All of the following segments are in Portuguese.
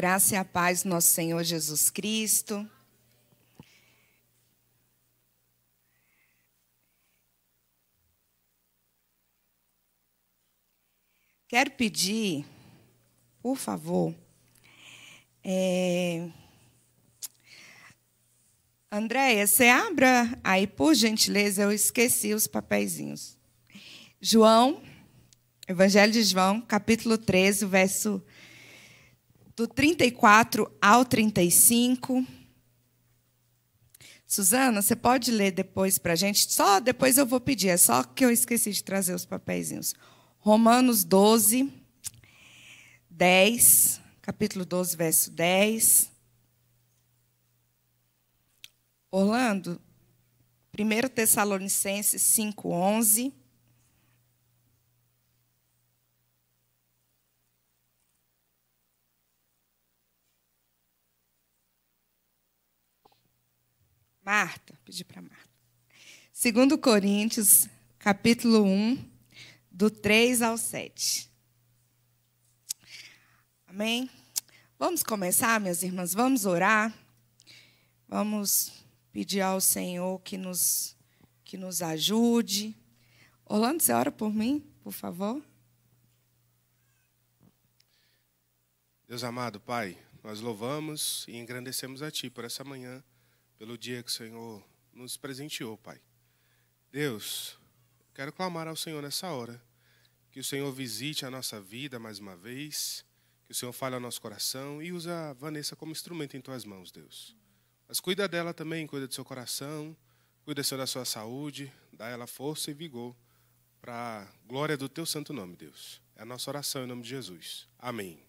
Graça e a paz do nosso Senhor Jesus Cristo. Quero pedir, por favor, é... Andréia, você abra aí, por gentileza, eu esqueci os papeizinhos. João, Evangelho de João, capítulo 13, verso do 34 ao 35. Suzana, você pode ler depois para a gente? Só depois eu vou pedir, é só que eu esqueci de trazer os papeizinhos. Romanos 12, 10, capítulo 12, verso 10. Orlando, 1 Tessalonicenses 5, 11. Marta, pedi para Marta. 2 Coríntios, capítulo 1, do 3 ao 7. Amém? Vamos começar, minhas irmãs, vamos orar. Vamos pedir ao Senhor que nos, que nos ajude. Orlando, você ora por mim, por favor? Deus amado, Pai, nós louvamos e engrandecemos a Ti por essa manhã pelo dia que o Senhor nos presenteou, Pai. Deus, quero clamar ao Senhor nessa hora, que o Senhor visite a nossa vida mais uma vez, que o Senhor fale ao nosso coração e use a Vanessa como instrumento em tuas mãos, Deus. Mas cuida dela também, cuida do seu coração, cuida Senhor, da sua saúde, dá ela força e vigor para a glória do teu santo nome, Deus. É a nossa oração em nome de Jesus. Amém.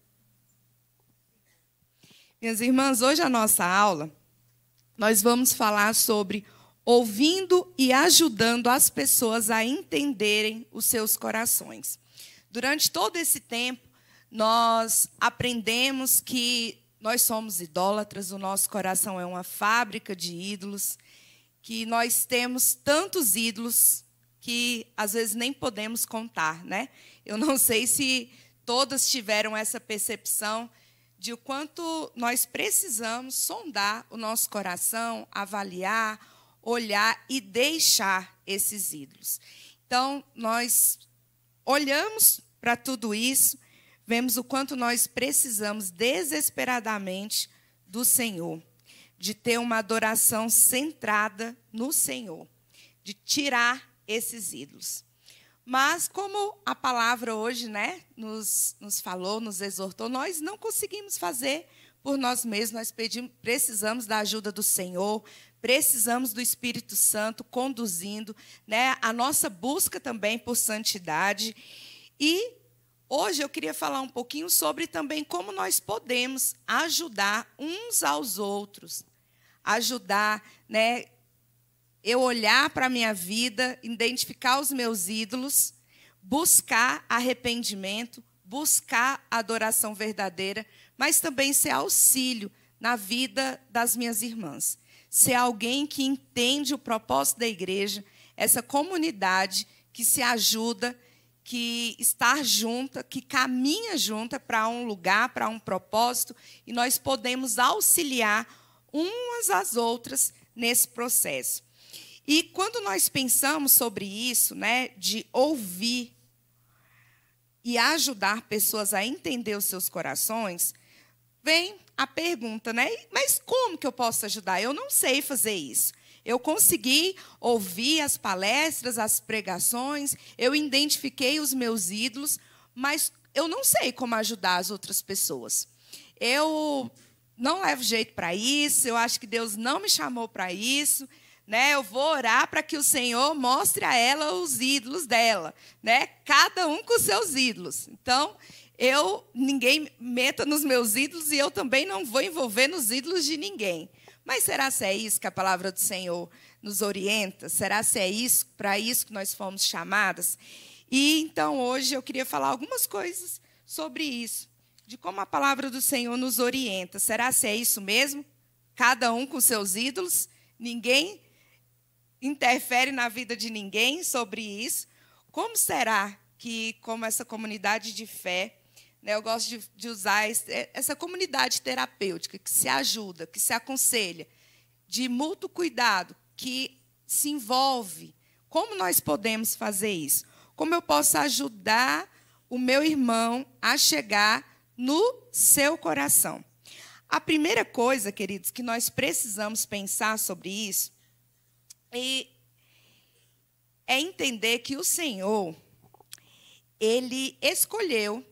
Minhas irmãs, hoje a nossa aula nós vamos falar sobre ouvindo e ajudando as pessoas a entenderem os seus corações. Durante todo esse tempo, nós aprendemos que nós somos idólatras, o nosso coração é uma fábrica de ídolos, que nós temos tantos ídolos que às vezes nem podemos contar, né? Eu não sei se todas tiveram essa percepção de o quanto nós precisamos sondar o nosso coração, avaliar, olhar e deixar esses ídolos. Então, nós olhamos para tudo isso, vemos o quanto nós precisamos desesperadamente do Senhor, de ter uma adoração centrada no Senhor, de tirar esses ídolos. Mas como a palavra hoje né, nos, nos falou, nos exortou, nós não conseguimos fazer por nós mesmos, nós pedimos, precisamos da ajuda do Senhor, precisamos do Espírito Santo conduzindo né, a nossa busca também por santidade. E hoje eu queria falar um pouquinho sobre também como nós podemos ajudar uns aos outros, ajudar, né, eu olhar para a minha vida, identificar os meus ídolos, buscar arrependimento, buscar adoração verdadeira, mas também ser auxílio na vida das minhas irmãs. Ser alguém que entende o propósito da igreja, essa comunidade que se ajuda, que está junta, que caminha junta para um lugar, para um propósito, e nós podemos auxiliar umas às outras nesse processo. E quando nós pensamos sobre isso, né, de ouvir e ajudar pessoas a entender os seus corações, vem a pergunta, né? Mas como que eu posso ajudar? Eu não sei fazer isso. Eu consegui ouvir as palestras, as pregações, eu identifiquei os meus ídolos, mas eu não sei como ajudar as outras pessoas. Eu não levo jeito para isso, eu acho que Deus não me chamou para isso, né? Eu vou orar para que o Senhor mostre a ela os ídolos dela, né? Cada um com seus ídolos. Então, eu ninguém meta nos meus ídolos e eu também não vou envolver nos ídolos de ninguém. Mas será se é isso que a palavra do Senhor nos orienta? Será se é isso para isso que nós fomos chamadas? E então hoje eu queria falar algumas coisas sobre isso, de como a palavra do Senhor nos orienta. Será se é isso mesmo? Cada um com seus ídolos, ninguém interfere na vida de ninguém sobre isso. Como será que, como essa comunidade de fé, né, eu gosto de, de usar esse, é, essa comunidade terapêutica que se ajuda, que se aconselha, de mútuo cuidado, que se envolve. Como nós podemos fazer isso? Como eu posso ajudar o meu irmão a chegar no seu coração? A primeira coisa, queridos, que nós precisamos pensar sobre isso e é entender que o Senhor, Ele escolheu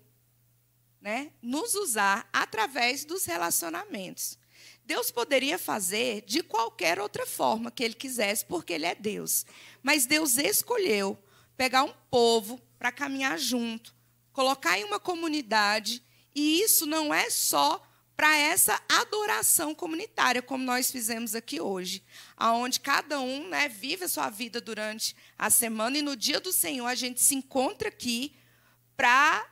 né, nos usar através dos relacionamentos. Deus poderia fazer de qualquer outra forma que Ele quisesse, porque Ele é Deus. Mas Deus escolheu pegar um povo para caminhar junto, colocar em uma comunidade, e isso não é só para essa adoração comunitária, como nós fizemos aqui hoje, aonde cada um né, vive a sua vida durante a semana e no dia do Senhor a gente se encontra aqui para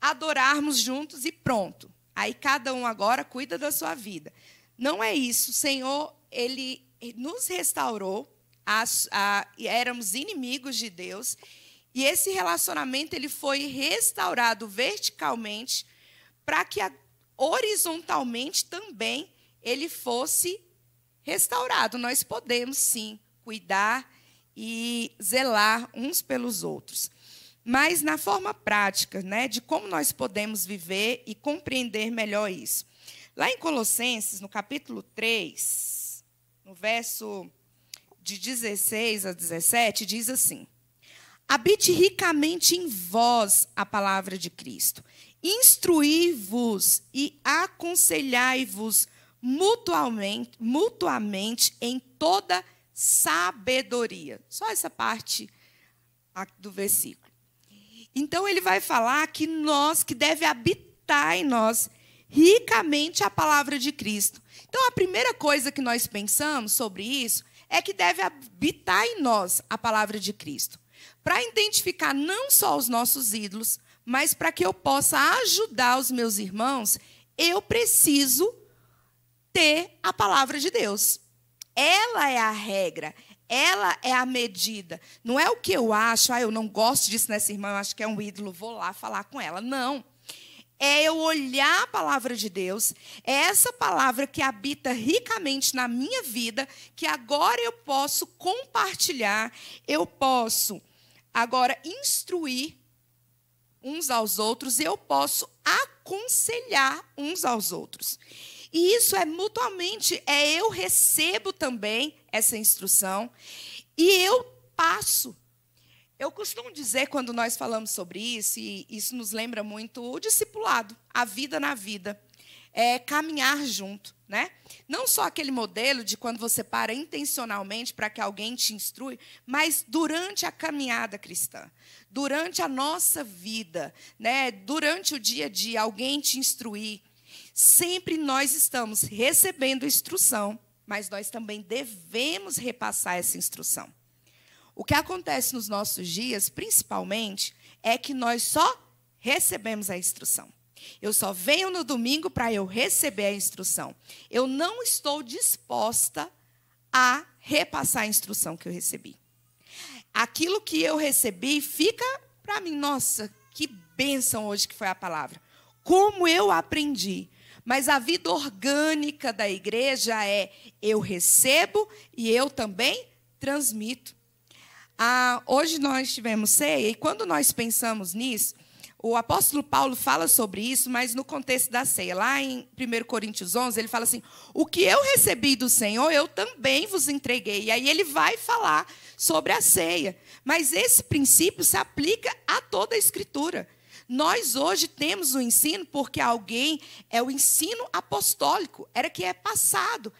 adorarmos juntos e pronto. Aí cada um agora cuida da sua vida. Não é isso. O Senhor, Ele nos restaurou, a, a, éramos inimigos de Deus, e esse relacionamento ele foi restaurado verticalmente para que a horizontalmente também ele fosse restaurado. Nós podemos sim cuidar e zelar uns pelos outros. Mas na forma prática, né, de como nós podemos viver e compreender melhor isso. Lá em Colossenses, no capítulo 3, no verso de 16 a 17, diz assim: Habite ricamente em vós a palavra de Cristo instruí-vos e aconselhai-vos mutuamente, mutuamente em toda sabedoria. Só essa parte do versículo. Então ele vai falar que nós que deve habitar em nós ricamente a palavra de Cristo. Então a primeira coisa que nós pensamos sobre isso é que deve habitar em nós a palavra de Cristo. Para identificar não só os nossos ídolos, mas para que eu possa ajudar os meus irmãos, eu preciso ter a palavra de Deus. Ela é a regra, ela é a medida. Não é o que eu acho, ah, eu não gosto disso nessa irmã, eu acho que é um ídolo, vou lá falar com ela. Não. É eu olhar a palavra de Deus, é essa palavra que habita ricamente na minha vida, que agora eu posso compartilhar, eu posso agora instruir uns aos outros e eu posso aconselhar uns aos outros. E isso é mutuamente, é eu recebo também essa instrução e eu passo. Eu costumo dizer, quando nós falamos sobre isso, e isso nos lembra muito o discipulado, a vida na vida é, caminhar junto. Né? Não só aquele modelo de quando você para intencionalmente para que alguém te instrui, mas durante a caminhada cristã, durante a nossa vida, né? durante o dia a dia, alguém te instruir. Sempre nós estamos recebendo instrução, mas nós também devemos repassar essa instrução. O que acontece nos nossos dias, principalmente, é que nós só recebemos a instrução. Eu só venho no domingo para eu receber a instrução. Eu não estou disposta a repassar a instrução que eu recebi. Aquilo que eu recebi fica para mim, nossa, que bênção hoje que foi a palavra. Como eu aprendi. Mas a vida orgânica da igreja é eu recebo e eu também transmito. Ah, hoje nós tivemos ceia e quando nós pensamos nisso, o apóstolo Paulo fala sobre isso, mas no contexto da ceia. Lá em 1 Coríntios 11, ele fala assim: O que eu recebi do Senhor, eu também vos entreguei. E aí ele vai falar sobre a ceia. Mas esse princípio se aplica a toda a Escritura. Nós hoje temos o ensino porque alguém é o ensino apostólico, era que é passado.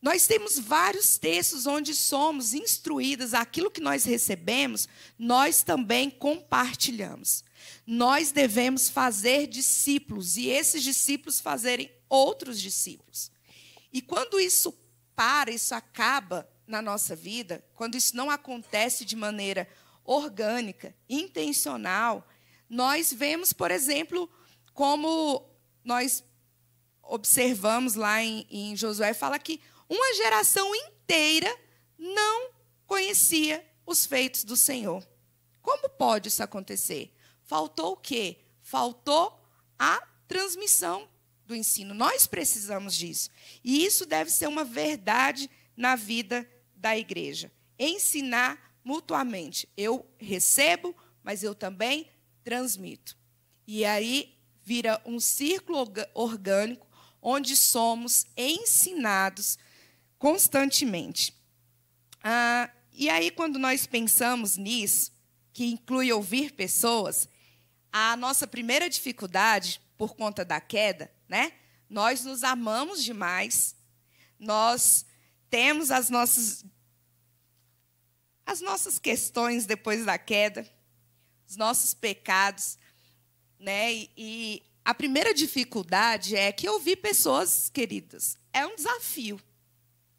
Nós temos vários textos onde somos instruídas, aquilo que nós recebemos, nós também compartilhamos. Nós devemos fazer discípulos e esses discípulos fazerem outros discípulos. E quando isso para, isso acaba na nossa vida, quando isso não acontece de maneira orgânica, intencional, nós vemos, por exemplo, como nós observamos lá em, em Josué, fala que uma geração inteira não conhecia os feitos do Senhor. Como pode isso acontecer? faltou o quê? Faltou a transmissão do ensino. Nós precisamos disso. E isso deve ser uma verdade na vida da igreja. Ensinar mutuamente. Eu recebo, mas eu também transmito. E aí vira um círculo orgânico onde somos ensinados constantemente. Ah, e aí, quando nós pensamos nisso, que inclui ouvir pessoas, a nossa primeira dificuldade por conta da queda, né? Nós nos amamos demais, nós temos as nossas as nossas questões depois da queda, os nossos pecados, né? E, e a primeira dificuldade é que ouvir pessoas queridas é um desafio,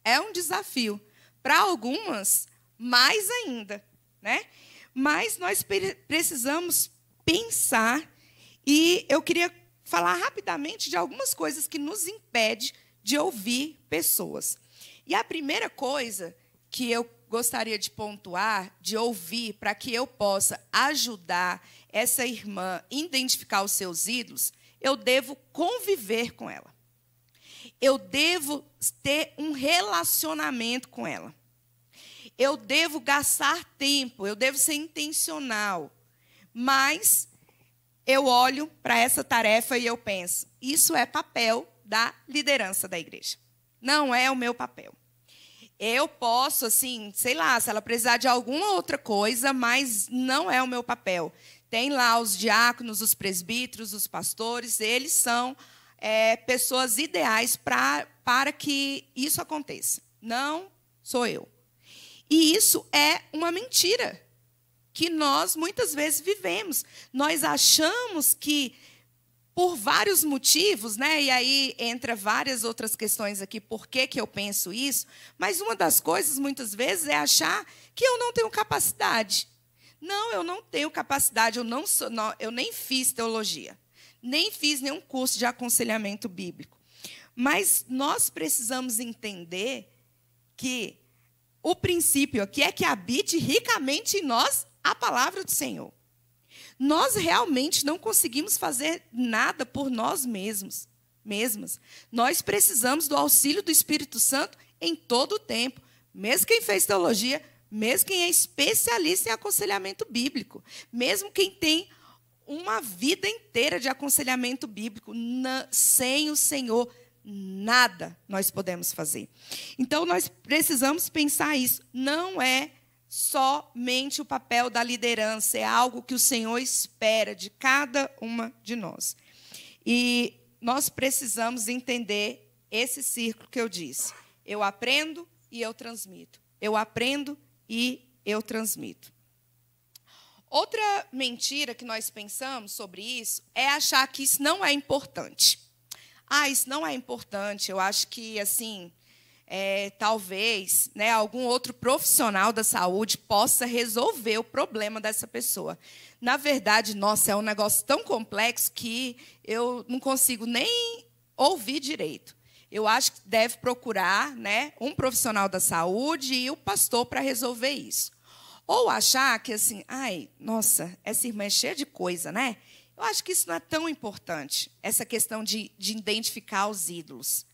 é um desafio para algumas mais ainda, né? Mas nós precisamos pensar e eu queria falar rapidamente de algumas coisas que nos impede de ouvir pessoas. E a primeira coisa que eu gostaria de pontuar, de ouvir, para que eu possa ajudar essa irmã a identificar os seus ídolos, eu devo conviver com ela. Eu devo ter um relacionamento com ela. Eu devo gastar tempo, eu devo ser intencional mas eu olho para essa tarefa e eu penso: isso é papel da liderança da igreja. Não é o meu papel. Eu posso, assim, sei lá, se ela precisar de alguma outra coisa, mas não é o meu papel. Tem lá os diáconos, os presbíteros, os pastores, eles são é, pessoas ideais pra, para que isso aconteça. Não sou eu. E isso é uma mentira que nós muitas vezes vivemos. Nós achamos que por vários motivos, né? E aí entra várias outras questões aqui, por que, que eu penso isso? Mas uma das coisas, muitas vezes, é achar que eu não tenho capacidade. Não, eu não tenho capacidade, eu, não sou, não, eu nem fiz teologia, nem fiz nenhum curso de aconselhamento bíblico. Mas nós precisamos entender que o princípio aqui é que habite ricamente em nós a palavra do Senhor. Nós realmente não conseguimos fazer nada por nós mesmos, mesmas. Nós precisamos do auxílio do Espírito Santo em todo o tempo. Mesmo quem fez teologia, mesmo quem é especialista em aconselhamento bíblico, mesmo quem tem uma vida inteira de aconselhamento bíblico, na, sem o Senhor, nada nós podemos fazer. Então nós precisamos pensar isso. Não é somente o papel da liderança, é algo que o Senhor espera de cada uma de nós. E nós precisamos entender esse círculo que eu disse. Eu aprendo e eu transmito. Eu aprendo e eu transmito. Outra mentira que nós pensamos sobre isso é achar que isso não é importante. Ah, isso não é importante. Eu acho que assim, é, talvez né, algum outro profissional da saúde possa resolver o problema dessa pessoa. Na verdade, nossa, é um negócio tão complexo que eu não consigo nem ouvir direito. Eu acho que deve procurar né, um profissional da saúde e o pastor para resolver isso. Ou achar que assim, ai, nossa, essa irmã é cheia de coisa, né? Eu acho que isso não é tão importante, essa questão de, de identificar os ídolos.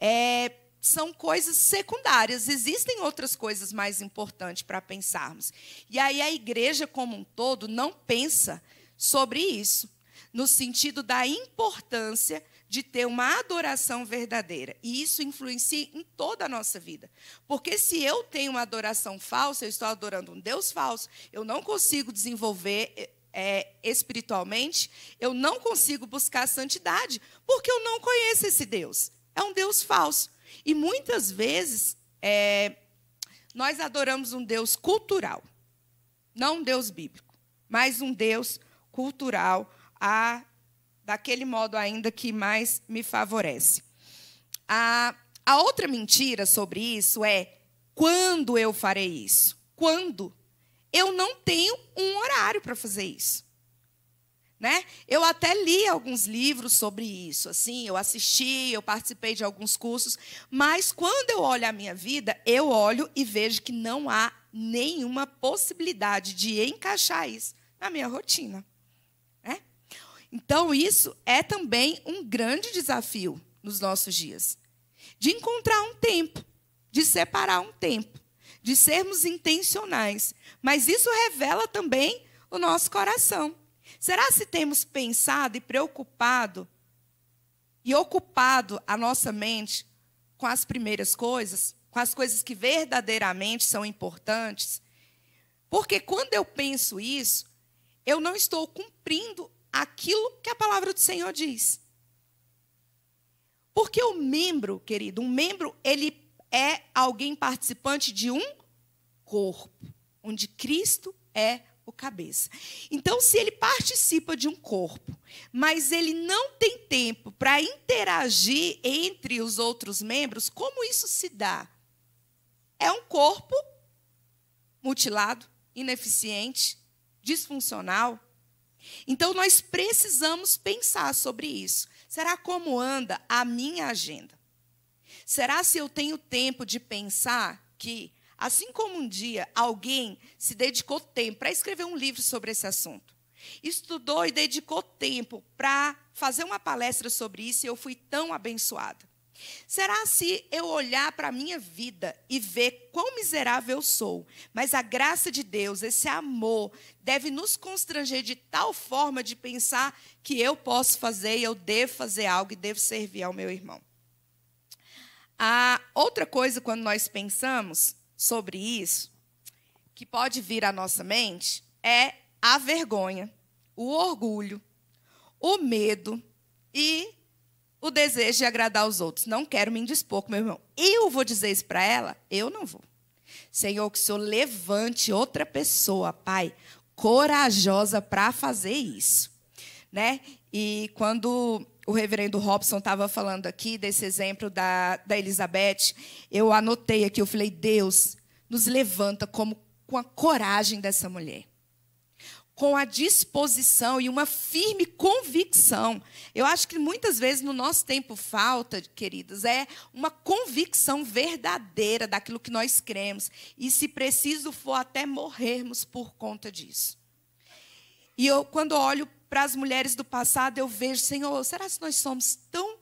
É, são coisas secundárias. Existem outras coisas mais importantes para pensarmos. E aí a igreja como um todo não pensa sobre isso, no sentido da importância de ter uma adoração verdadeira. E isso influencia em toda a nossa vida. Porque se eu tenho uma adoração falsa, eu estou adorando um Deus falso, eu não consigo desenvolver é, espiritualmente, eu não consigo buscar santidade, porque eu não conheço esse Deus. É um Deus falso. E muitas vezes é, nós adoramos um Deus cultural, não um Deus bíblico, mas um Deus cultural, a, daquele modo ainda que mais me favorece. A, a outra mentira sobre isso é quando eu farei isso? Quando? Eu não tenho um horário para fazer isso. Né? Eu até li alguns livros sobre isso, assim, eu assisti, eu participei de alguns cursos, mas quando eu olho a minha vida, eu olho e vejo que não há nenhuma possibilidade de encaixar isso na minha rotina. Né? Então, isso é também um grande desafio nos nossos dias. De encontrar um tempo, de separar um tempo, de sermos intencionais. Mas isso revela também o nosso coração. Será se temos pensado e preocupado e ocupado a nossa mente com as primeiras coisas, com as coisas que verdadeiramente são importantes? Porque quando eu penso isso, eu não estou cumprindo aquilo que a palavra do Senhor diz. Porque o membro, querido, um membro, ele é alguém participante de um corpo, onde Cristo é o cabeça. Então, se ele participa de um corpo, mas ele não tem tempo para interagir entre os outros membros, como isso se dá? É um corpo mutilado, ineficiente, disfuncional. Então, nós precisamos pensar sobre isso. Será como anda a minha agenda? Será se eu tenho tempo de pensar que Assim como um dia alguém se dedicou tempo para escrever um livro sobre esse assunto, estudou e dedicou tempo para fazer uma palestra sobre isso e eu fui tão abençoada. Será se eu olhar para a minha vida e ver quão miserável eu sou, mas a graça de Deus, esse amor, deve nos constranger de tal forma de pensar que eu posso fazer, e eu devo fazer algo e devo servir ao meu irmão. A ah, outra coisa, quando nós pensamos, sobre isso, que pode vir à nossa mente, é a vergonha, o orgulho, o medo e o desejo de agradar aos outros. Não quero me indispor com meu irmão. Eu vou dizer isso para ela? Eu não vou. Senhor, que o Senhor levante outra pessoa, Pai, corajosa para fazer isso. Né? E quando o reverendo Robson estava falando aqui desse exemplo da, da Elizabeth, eu anotei aqui, eu falei, Deus nos levanta como com a coragem dessa mulher. Com a disposição e uma firme convicção. Eu acho que muitas vezes no nosso tempo falta, queridas, é uma convicção verdadeira daquilo que nós cremos. E se preciso for, até morrermos por conta disso. E eu, quando olho para as mulheres do passado, eu vejo, Senhor, será que nós somos tão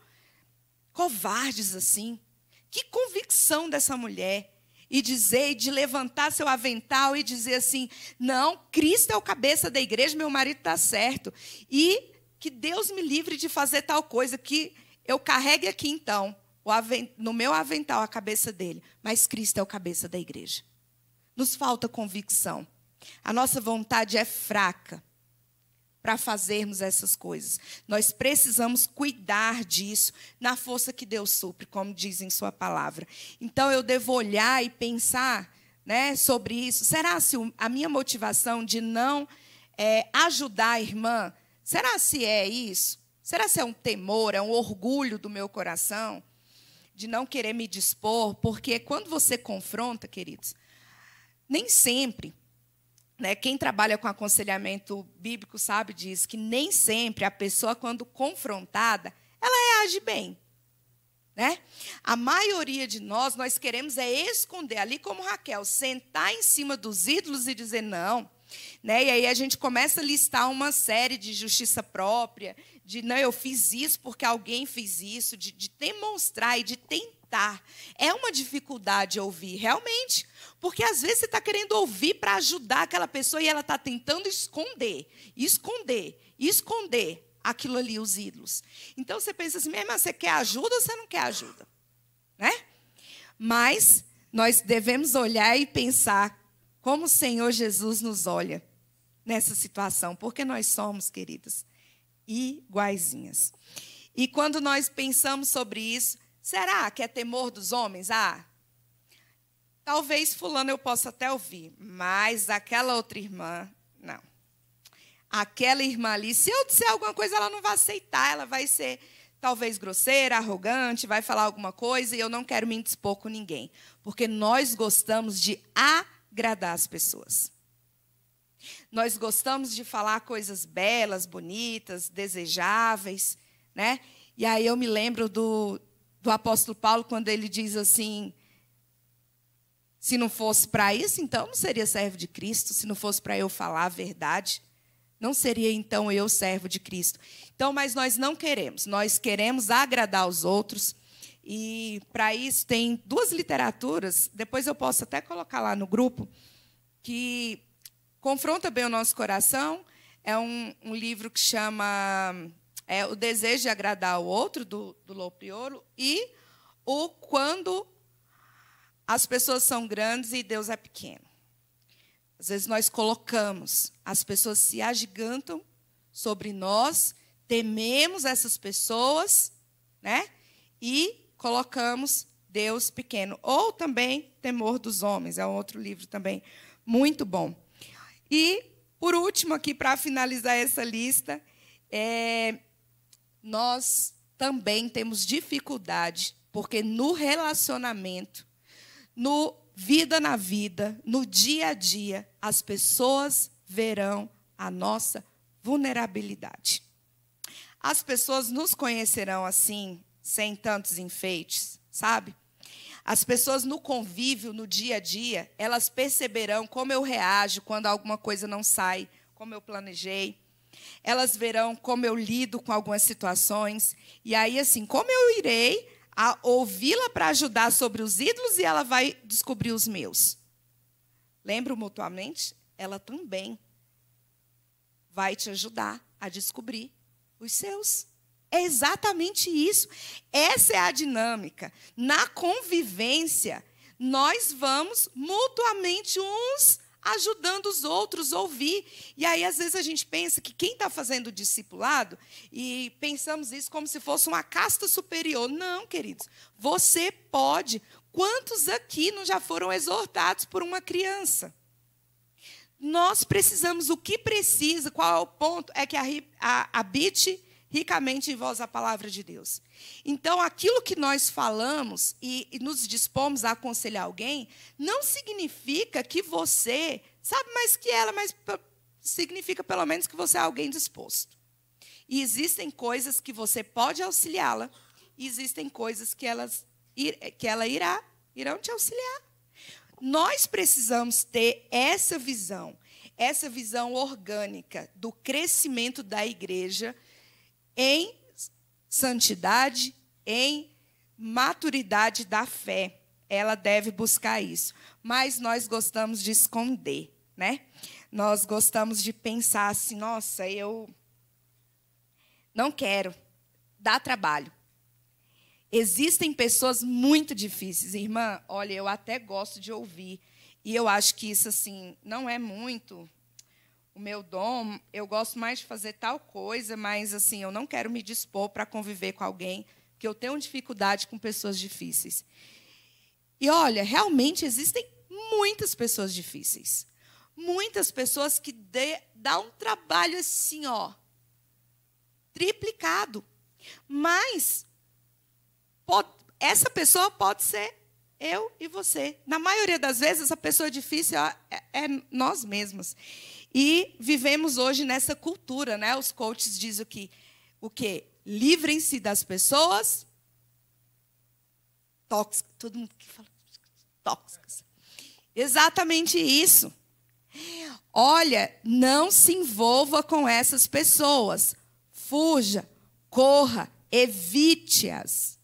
covardes assim? Que convicção dessa mulher. E dizer, de levantar seu avental e dizer assim: não, Cristo é o cabeça da igreja, meu marido está certo. E que Deus me livre de fazer tal coisa, que eu carregue aqui então, no meu avental, a cabeça dele. Mas Cristo é o cabeça da igreja. Nos falta convicção. A nossa vontade é fraca para fazermos essas coisas. Nós precisamos cuidar disso na força que Deus supre, como diz em Sua palavra. Então eu devo olhar e pensar né, sobre isso. Será se a minha motivação de não é, ajudar a irmã, será se é isso? Será se é um temor, é um orgulho do meu coração de não querer me dispor? Porque quando você confronta, queridos, nem sempre né? Quem trabalha com aconselhamento bíblico sabe disso, que nem sempre a pessoa, quando confrontada, ela reage bem. Né? A maioria de nós, nós queremos é esconder, ali como Raquel, sentar em cima dos ídolos e dizer não. Né? E aí a gente começa a listar uma série de justiça própria, de não, eu fiz isso porque alguém fez isso, de, de demonstrar e de tentar. É uma dificuldade ouvir, realmente. Porque às vezes você está querendo ouvir para ajudar aquela pessoa e ela está tentando esconder, esconder, esconder aquilo ali, os ídolos. Então você pensa assim, minha irmã, você quer ajuda ou você não quer ajuda? Né? Mas nós devemos olhar e pensar como o Senhor Jesus nos olha nessa situação, porque nós somos, queridos, iguaizinhas. E quando nós pensamos sobre isso, será que é temor dos homens? Ah, Talvez fulano eu possa até ouvir, mas aquela outra irmã, não. Aquela irmã ali, se eu disser alguma coisa, ela não vai aceitar, ela vai ser talvez grosseira, arrogante, vai falar alguma coisa e eu não quero me indispor com ninguém, porque nós gostamos de agradar as pessoas. Nós gostamos de falar coisas belas, bonitas, desejáveis, né? E aí eu me lembro do, do apóstolo Paulo quando ele diz assim: se não fosse para isso, então não seria servo de Cristo. Se não fosse para eu falar a verdade, não seria então eu servo de Cristo. Então, mas nós não queremos. Nós queremos agradar os outros. E para isso tem duas literaturas, depois eu posso até colocar lá no grupo, que confronta bem o nosso coração. É um, um livro que chama é, O Desejo de Agradar o Outro, do, do Lou e o Quando as pessoas são grandes e Deus é pequeno. Às vezes nós colocamos, as pessoas se agigantam sobre nós, tememos essas pessoas, né? E colocamos Deus pequeno. Ou também Temor dos Homens, é um outro livro também muito bom. E, por último, aqui para finalizar essa lista, é, nós também temos dificuldade, porque no relacionamento no Vida na Vida, no dia a dia, as pessoas verão a nossa vulnerabilidade. As pessoas nos conhecerão assim, sem tantos enfeites, sabe? As pessoas no convívio, no dia a dia, elas perceberão como eu reajo quando alguma coisa não sai como eu planejei. Elas verão como eu lido com algumas situações. E aí, assim, como eu irei a ouvi-la para ajudar sobre os ídolos e ela vai descobrir os meus. Lembro mutuamente? Ela também vai te ajudar a descobrir os seus. É exatamente isso. Essa é a dinâmica. Na convivência, nós vamos mutuamente uns ajudando os outros a ouvir. E aí, às vezes, a gente pensa que quem está fazendo o discipulado, e pensamos isso como se fosse uma casta superior. Não, queridos, você pode. Quantos aqui não já foram exortados por uma criança? Nós precisamos, o que precisa, qual é o ponto? É que a, a, habite ricamente em vós a palavra de Deus. Então, aquilo que nós falamos e, e, nos dispomos a aconselhar alguém, não significa que você sabe mais que ela, mas significa pelo menos que você é alguém disposto. E existem coisas que você pode auxiliá-la, e existem coisas que, elas, que ela irá, irão te auxiliar. Nós precisamos ter essa visão, essa visão orgânica do crescimento da igreja em santidade, em maturidade da fé. Ela deve buscar isso. Mas nós gostamos de esconder, né? Nós gostamos de pensar assim: nossa, eu não quero, dá trabalho. Existem pessoas muito difíceis, irmã. Olha, eu até gosto de ouvir. E eu acho que isso, assim, não é muito o meu dom, eu gosto mais de fazer tal coisa, mas assim, eu não quero me dispor para conviver com alguém, porque eu tenho dificuldade com pessoas difíceis. E olha, realmente existem muitas pessoas difíceis. Muitas pessoas que dê, dá um trabalho assim, ó, triplicado. Mas pode, essa pessoa pode ser eu e você. Na maioria das vezes, a pessoa difícil ó, é, é nós mesmos e vivemos hoje nessa cultura, né? Os coaches dizem que o quê? Livrem-se das pessoas tóxicas. Todo mundo que fala tóxicas. Exatamente isso. Olha, não se envolva com essas pessoas. Fuja, corra, evite-as.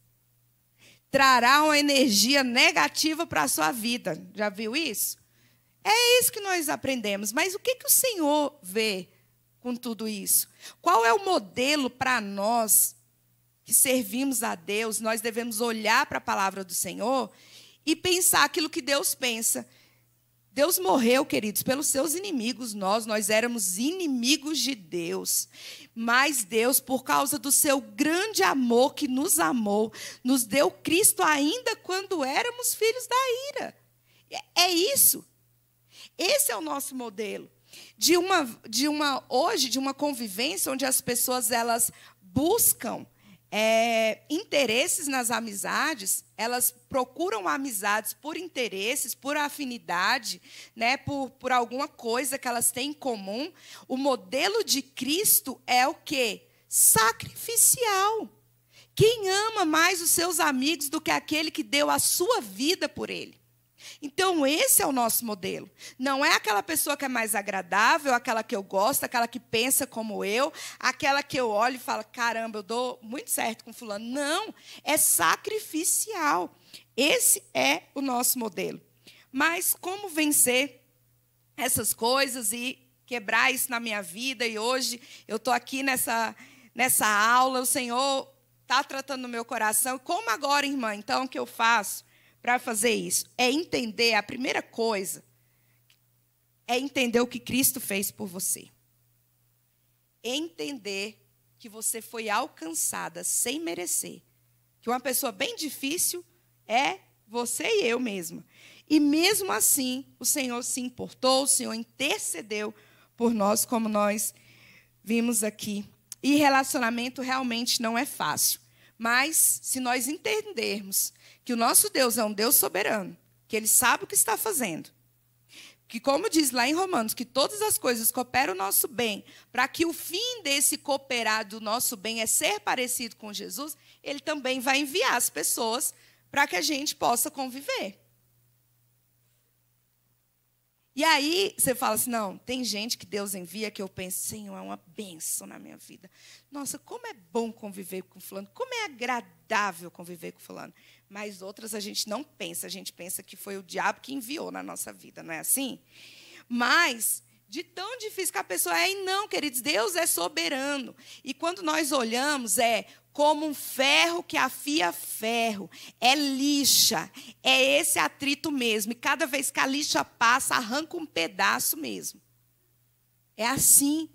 Trará uma energia negativa para a sua vida. Já viu isso? É isso que nós aprendemos. Mas o que, que o Senhor vê com tudo isso? Qual é o modelo para nós que servimos a Deus? Nós devemos olhar para a palavra do Senhor e pensar aquilo que Deus pensa. Deus morreu, queridos, pelos seus inimigos, nós, nós éramos inimigos de Deus. Mas Deus, por causa do seu grande amor que nos amou, nos deu Cristo ainda quando éramos filhos da ira. É, é isso. Esse é o nosso modelo de uma de uma hoje de uma convivência onde as pessoas elas buscam é, interesses nas amizades, elas procuram amizades por interesses, por afinidade, né, por, por alguma coisa que elas têm em comum. O modelo de Cristo é o que Sacrificial. Quem ama mais os seus amigos do que aquele que deu a sua vida por ele? Então, esse é o nosso modelo. Não é aquela pessoa que é mais agradável, aquela que eu gosto, aquela que pensa como eu, aquela que eu olho e falo, caramba, eu dou muito certo com fulano. Não, é sacrificial. Esse é o nosso modelo. Mas como vencer essas coisas e quebrar isso na minha vida? E hoje eu estou aqui nessa, nessa aula, o Senhor está tratando o meu coração. Como agora, irmã, então, o que eu faço? para fazer isso? É entender a primeira coisa é entender o que Cristo fez por você. Entender que você foi alcançada sem merecer. Que uma pessoa bem difícil é você e eu mesma. E mesmo assim, o Senhor se importou, o Senhor intercedeu por nós, como nós vimos aqui. E relacionamento realmente não é fácil. Mas se nós entendermos que o nosso Deus é um Deus soberano, que ele sabe o que está fazendo, que como diz lá em Romanos, que todas as coisas cooperam o nosso bem, para que o fim desse cooperar do nosso bem é ser parecido com Jesus, ele também vai enviar as pessoas para que a gente possa conviver. E aí você fala assim: não, tem gente que Deus envia que eu penso, Senhor, é uma bênção na minha vida. Nossa, como é bom conviver com fulano, como é agradável conviver com fulano. Mas outras a gente não pensa, a gente pensa que foi o diabo que enviou na nossa vida, não é assim? Mas de tão difícil que a pessoa é, e não, queridos, Deus é soberano. E quando nós olhamos, é como um ferro que afia ferro. É lixa, é esse atrito mesmo. E cada vez que a lixa passa, arranca um pedaço mesmo. É assim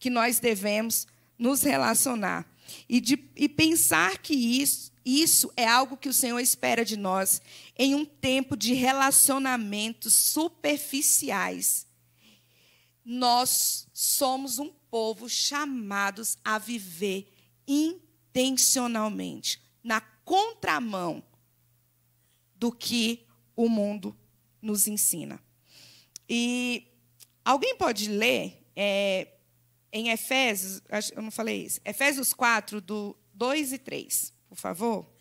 que nós devemos nos relacionar. E, de, e pensar que isso, isso é algo que o Senhor espera de nós em um tempo de relacionamentos superficiais. Nós somos um povo chamados a viver intensamente intencionalmente, na contramão do que o mundo nos ensina. E alguém pode ler é, em Efésios, eu não falei isso, Efésios 4, do 2 e 3, por favor.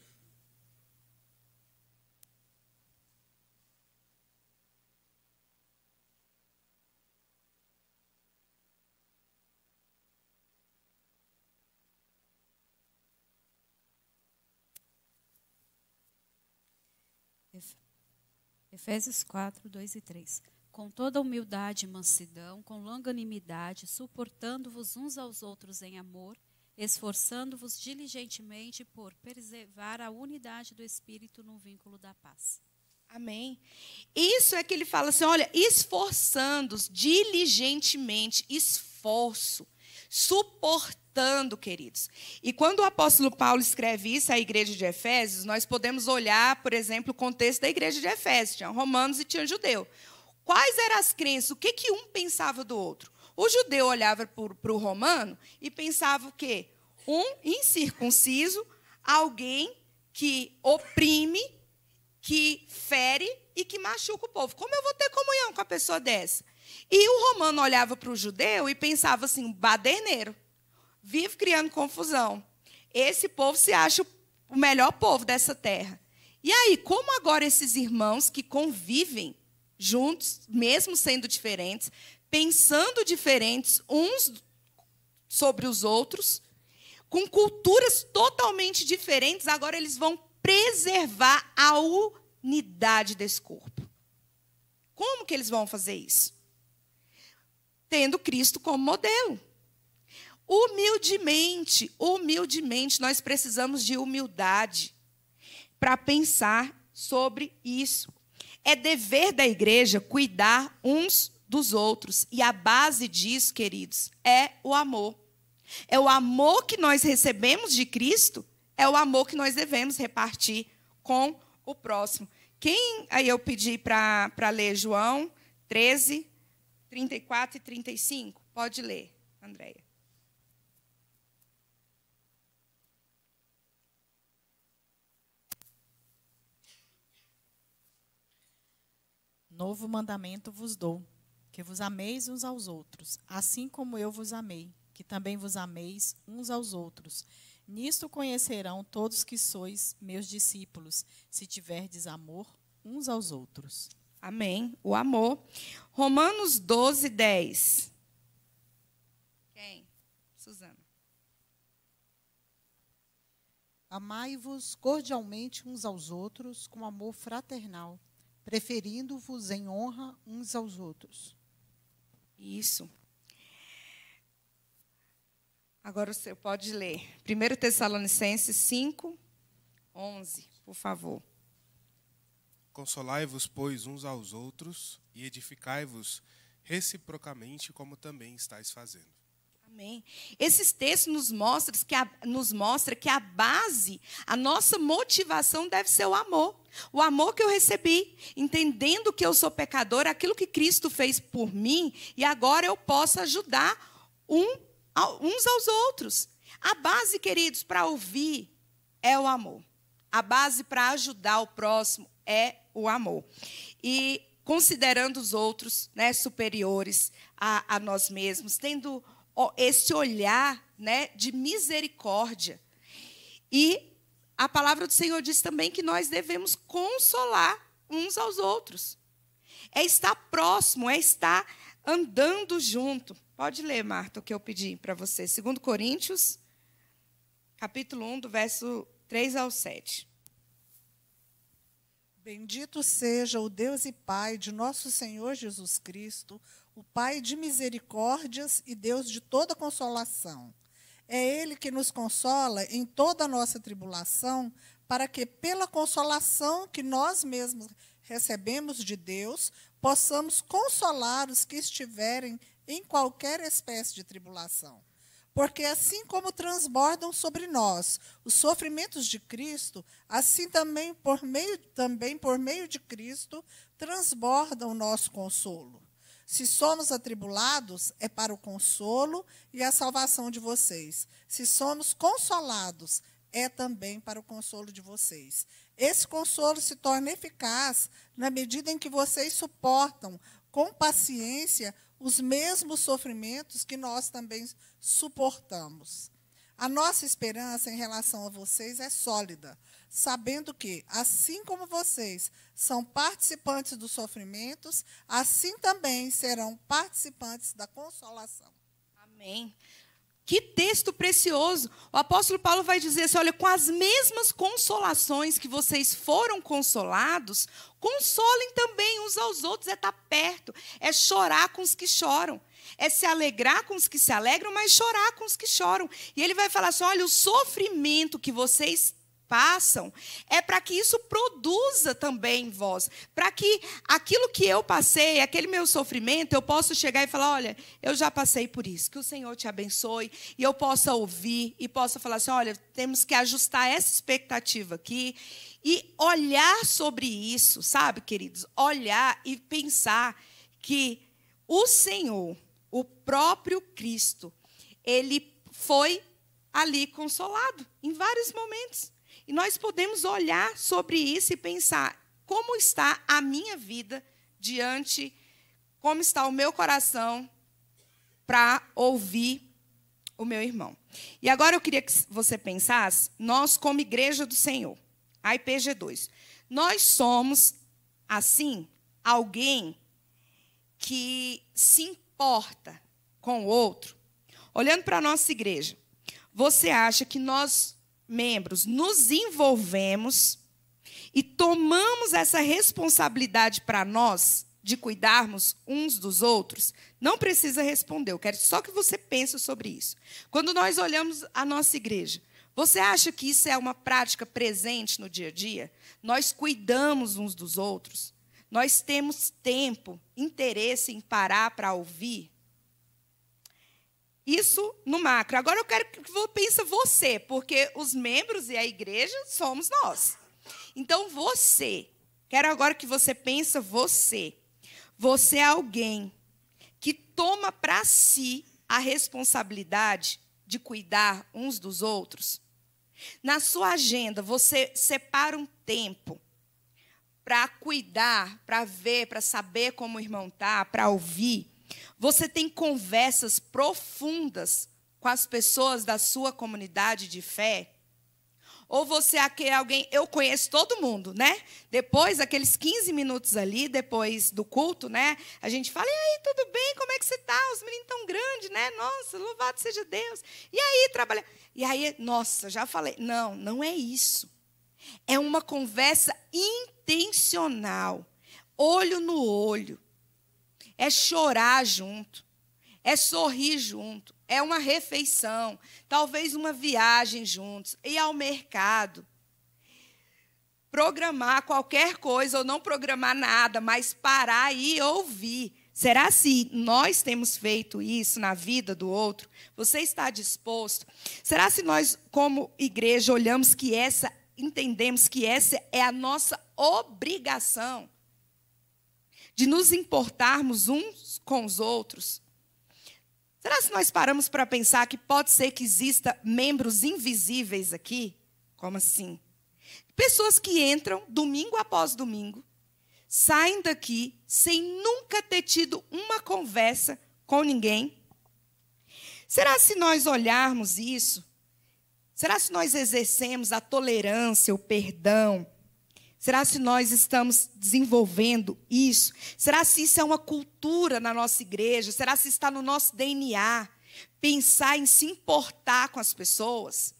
Efésios 4, 2 e 3. Com toda humildade e mansidão, com longanimidade, suportando-vos uns aos outros em amor, esforçando-vos diligentemente por preservar a unidade do Espírito no vínculo da paz. Amém. Isso é que ele fala assim: olha, esforçando-os diligentemente, esforço suportando, queridos. E quando o apóstolo Paulo escreve isso à igreja de Efésios, nós podemos olhar, por exemplo, o contexto da igreja de Efésios: tinha romanos e tinha judeu. Quais eram as crenças? O que, que um pensava do outro? O judeu olhava para o romano e pensava o quê? Um incircunciso, alguém que oprime, que fere e que machuca o povo. Como eu vou ter comunhão com a pessoa dessa? E o romano olhava para o judeu e pensava assim: baderneiro, vive criando confusão. Esse povo se acha o melhor povo dessa terra. E aí, como agora esses irmãos que convivem juntos, mesmo sendo diferentes, pensando diferentes uns sobre os outros, com culturas totalmente diferentes, agora eles vão preservar a unidade desse corpo. Como que eles vão fazer isso? tendo Cristo como modelo. Humildemente, humildemente, nós precisamos de humildade para pensar sobre isso. É dever da igreja cuidar uns dos outros. E a base disso, queridos, é o amor. É o amor que nós recebemos de Cristo, é o amor que nós devemos repartir com o próximo. Quem aí eu pedi para ler João 13, 34 e 35? Pode ler, Andréia. Novo mandamento vos dou, que vos ameis uns aos outros, assim como eu vos amei, que também vos ameis uns aos outros. Nisto conhecerão todos que sois meus discípulos, se tiverdes amor uns aos outros. Amém. O amor. Romanos 12, 10. Quem? Suzana. Amai-vos cordialmente uns aos outros com amor fraternal, preferindo-vos em honra uns aos outros. Isso. Agora o senhor pode ler. 1 Tessalonicenses 5, 11, por favor. Consolai-vos, pois, uns aos outros e edificai-vos reciprocamente, como também estáis fazendo. Amém. Esses textos nos mostram que a, nos mostra que a base, a nossa motivação deve ser o amor. O amor que eu recebi, entendendo que eu sou pecador, aquilo que Cristo fez por mim, e agora eu posso ajudar um, uns aos outros. A base, queridos, para ouvir é o amor. A base para ajudar o próximo é o amor. E considerando os outros né, superiores a, a nós mesmos, tendo esse olhar né, de misericórdia. E a palavra do Senhor diz também que nós devemos consolar uns aos outros. É estar próximo, é estar andando junto. Pode ler, Marta, o que eu pedi para você. 2 Coríntios, capítulo 1, do verso 3 ao 7. Bendito seja o Deus e Pai de nosso Senhor Jesus Cristo, o Pai de misericórdias e Deus de toda consolação. É Ele que nos consola em toda a nossa tribulação, para que, pela consolação que nós mesmos recebemos de Deus, possamos consolar os que estiverem em qualquer espécie de tribulação porque assim como transbordam sobre nós os sofrimentos de Cristo, assim também por meio, também por meio de Cristo transbordam o nosso consolo. Se somos atribulados, é para o consolo e a salvação de vocês. Se somos consolados, é também para o consolo de vocês. Esse consolo se torna eficaz na medida em que vocês suportam com paciência os mesmos sofrimentos que nós também suportamos. A nossa esperança em relação a vocês é sólida, sabendo que, assim como vocês são participantes dos sofrimentos, assim também serão participantes da consolação. Amém. Que texto precioso! O apóstolo Paulo vai dizer assim: olha, com as mesmas consolações que vocês foram consolados, consolem também uns aos outros, é estar tá perto, é chorar com os que choram, é se alegrar com os que se alegram, mas chorar com os que choram. E ele vai falar assim: olha, o sofrimento que vocês passam, é para que isso produza também em vós, para que aquilo que eu passei, aquele meu sofrimento, eu possa chegar e falar, olha, eu já passei por isso, que o Senhor te abençoe, e eu possa ouvir e possa falar assim, olha, temos que ajustar essa expectativa aqui e olhar sobre isso, sabe, queridos? Olhar e pensar que o Senhor, o próprio Cristo, ele foi ali consolado em vários momentos. E nós podemos olhar sobre isso e pensar como está a minha vida diante, como está o meu coração para ouvir o meu irmão. E agora eu queria que você pensasse, nós como igreja do Senhor, a IPG2, nós somos, assim, alguém que se importa com o outro. Olhando para a nossa igreja, você acha que nós membros, nos envolvemos e tomamos essa responsabilidade para nós de cuidarmos uns dos outros, não precisa responder. Eu quero só que você pense sobre isso. Quando nós olhamos a nossa igreja, você acha que isso é uma prática presente no dia a dia? Nós cuidamos uns dos outros? Nós temos tempo, interesse em parar para ouvir? Isso no macro. Agora eu quero que você pense você, porque os membros e a igreja somos nós. Então você, quero agora que você pense você. Você é alguém que toma para si a responsabilidade de cuidar uns dos outros. Na sua agenda, você separa um tempo para cuidar, para ver, para saber como o irmão tá, para ouvir. Você tem conversas profundas com as pessoas da sua comunidade de fé? Ou você é alguém, eu conheço todo mundo, né? Depois, aqueles 15 minutos ali, depois do culto, né? A gente fala, e aí, tudo bem? Como é que você está? Os meninos tão grandes, né? Nossa, louvado seja Deus. E aí, trabalha. E aí, nossa, já falei. Não, não é isso. É uma conversa intencional, olho no olho é chorar junto, é sorrir junto, é uma refeição, talvez uma viagem juntos, ir ao mercado. Programar qualquer coisa ou não programar nada, mas parar e ouvir. Será se nós temos feito isso na vida do outro? Você está disposto? Será se nós, como igreja, olhamos que essa, entendemos que essa é a nossa obrigação? de nos importarmos uns com os outros. Será que nós paramos para pensar que pode ser que exista membros invisíveis aqui? Como assim? Pessoas que entram domingo após domingo, saem daqui sem nunca ter tido uma conversa com ninguém. Será se nós olharmos isso? Será se nós exercemos a tolerância, o perdão, Será se nós estamos desenvolvendo isso? Será se isso é uma cultura na nossa igreja? Será se está no nosso DNA? Pensar em se importar com as pessoas?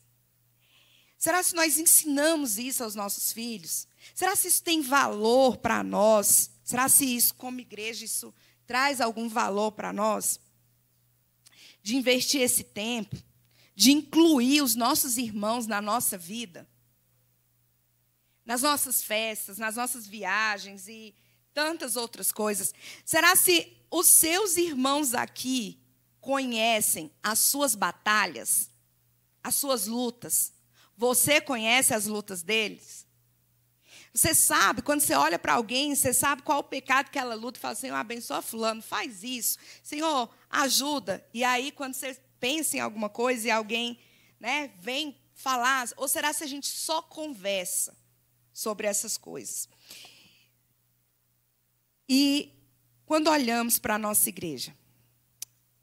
Será se nós ensinamos isso aos nossos filhos? Será se isso tem valor para nós? Será se isso, como igreja, isso traz algum valor para nós? De investir esse tempo, de incluir os nossos irmãos na nossa vida? nas nossas festas, nas nossas viagens e tantas outras coisas. Será se os seus irmãos aqui conhecem as suas batalhas, as suas lutas? Você conhece as lutas deles? Você sabe, quando você olha para alguém, você sabe qual o pecado que ela luta, fala, Senhor, abençoa fulano, faz isso. Senhor, ajuda. E aí, quando você pensa em alguma coisa e alguém né, vem falar, ou será se a gente só conversa? sobre essas coisas. E quando olhamos para a nossa igreja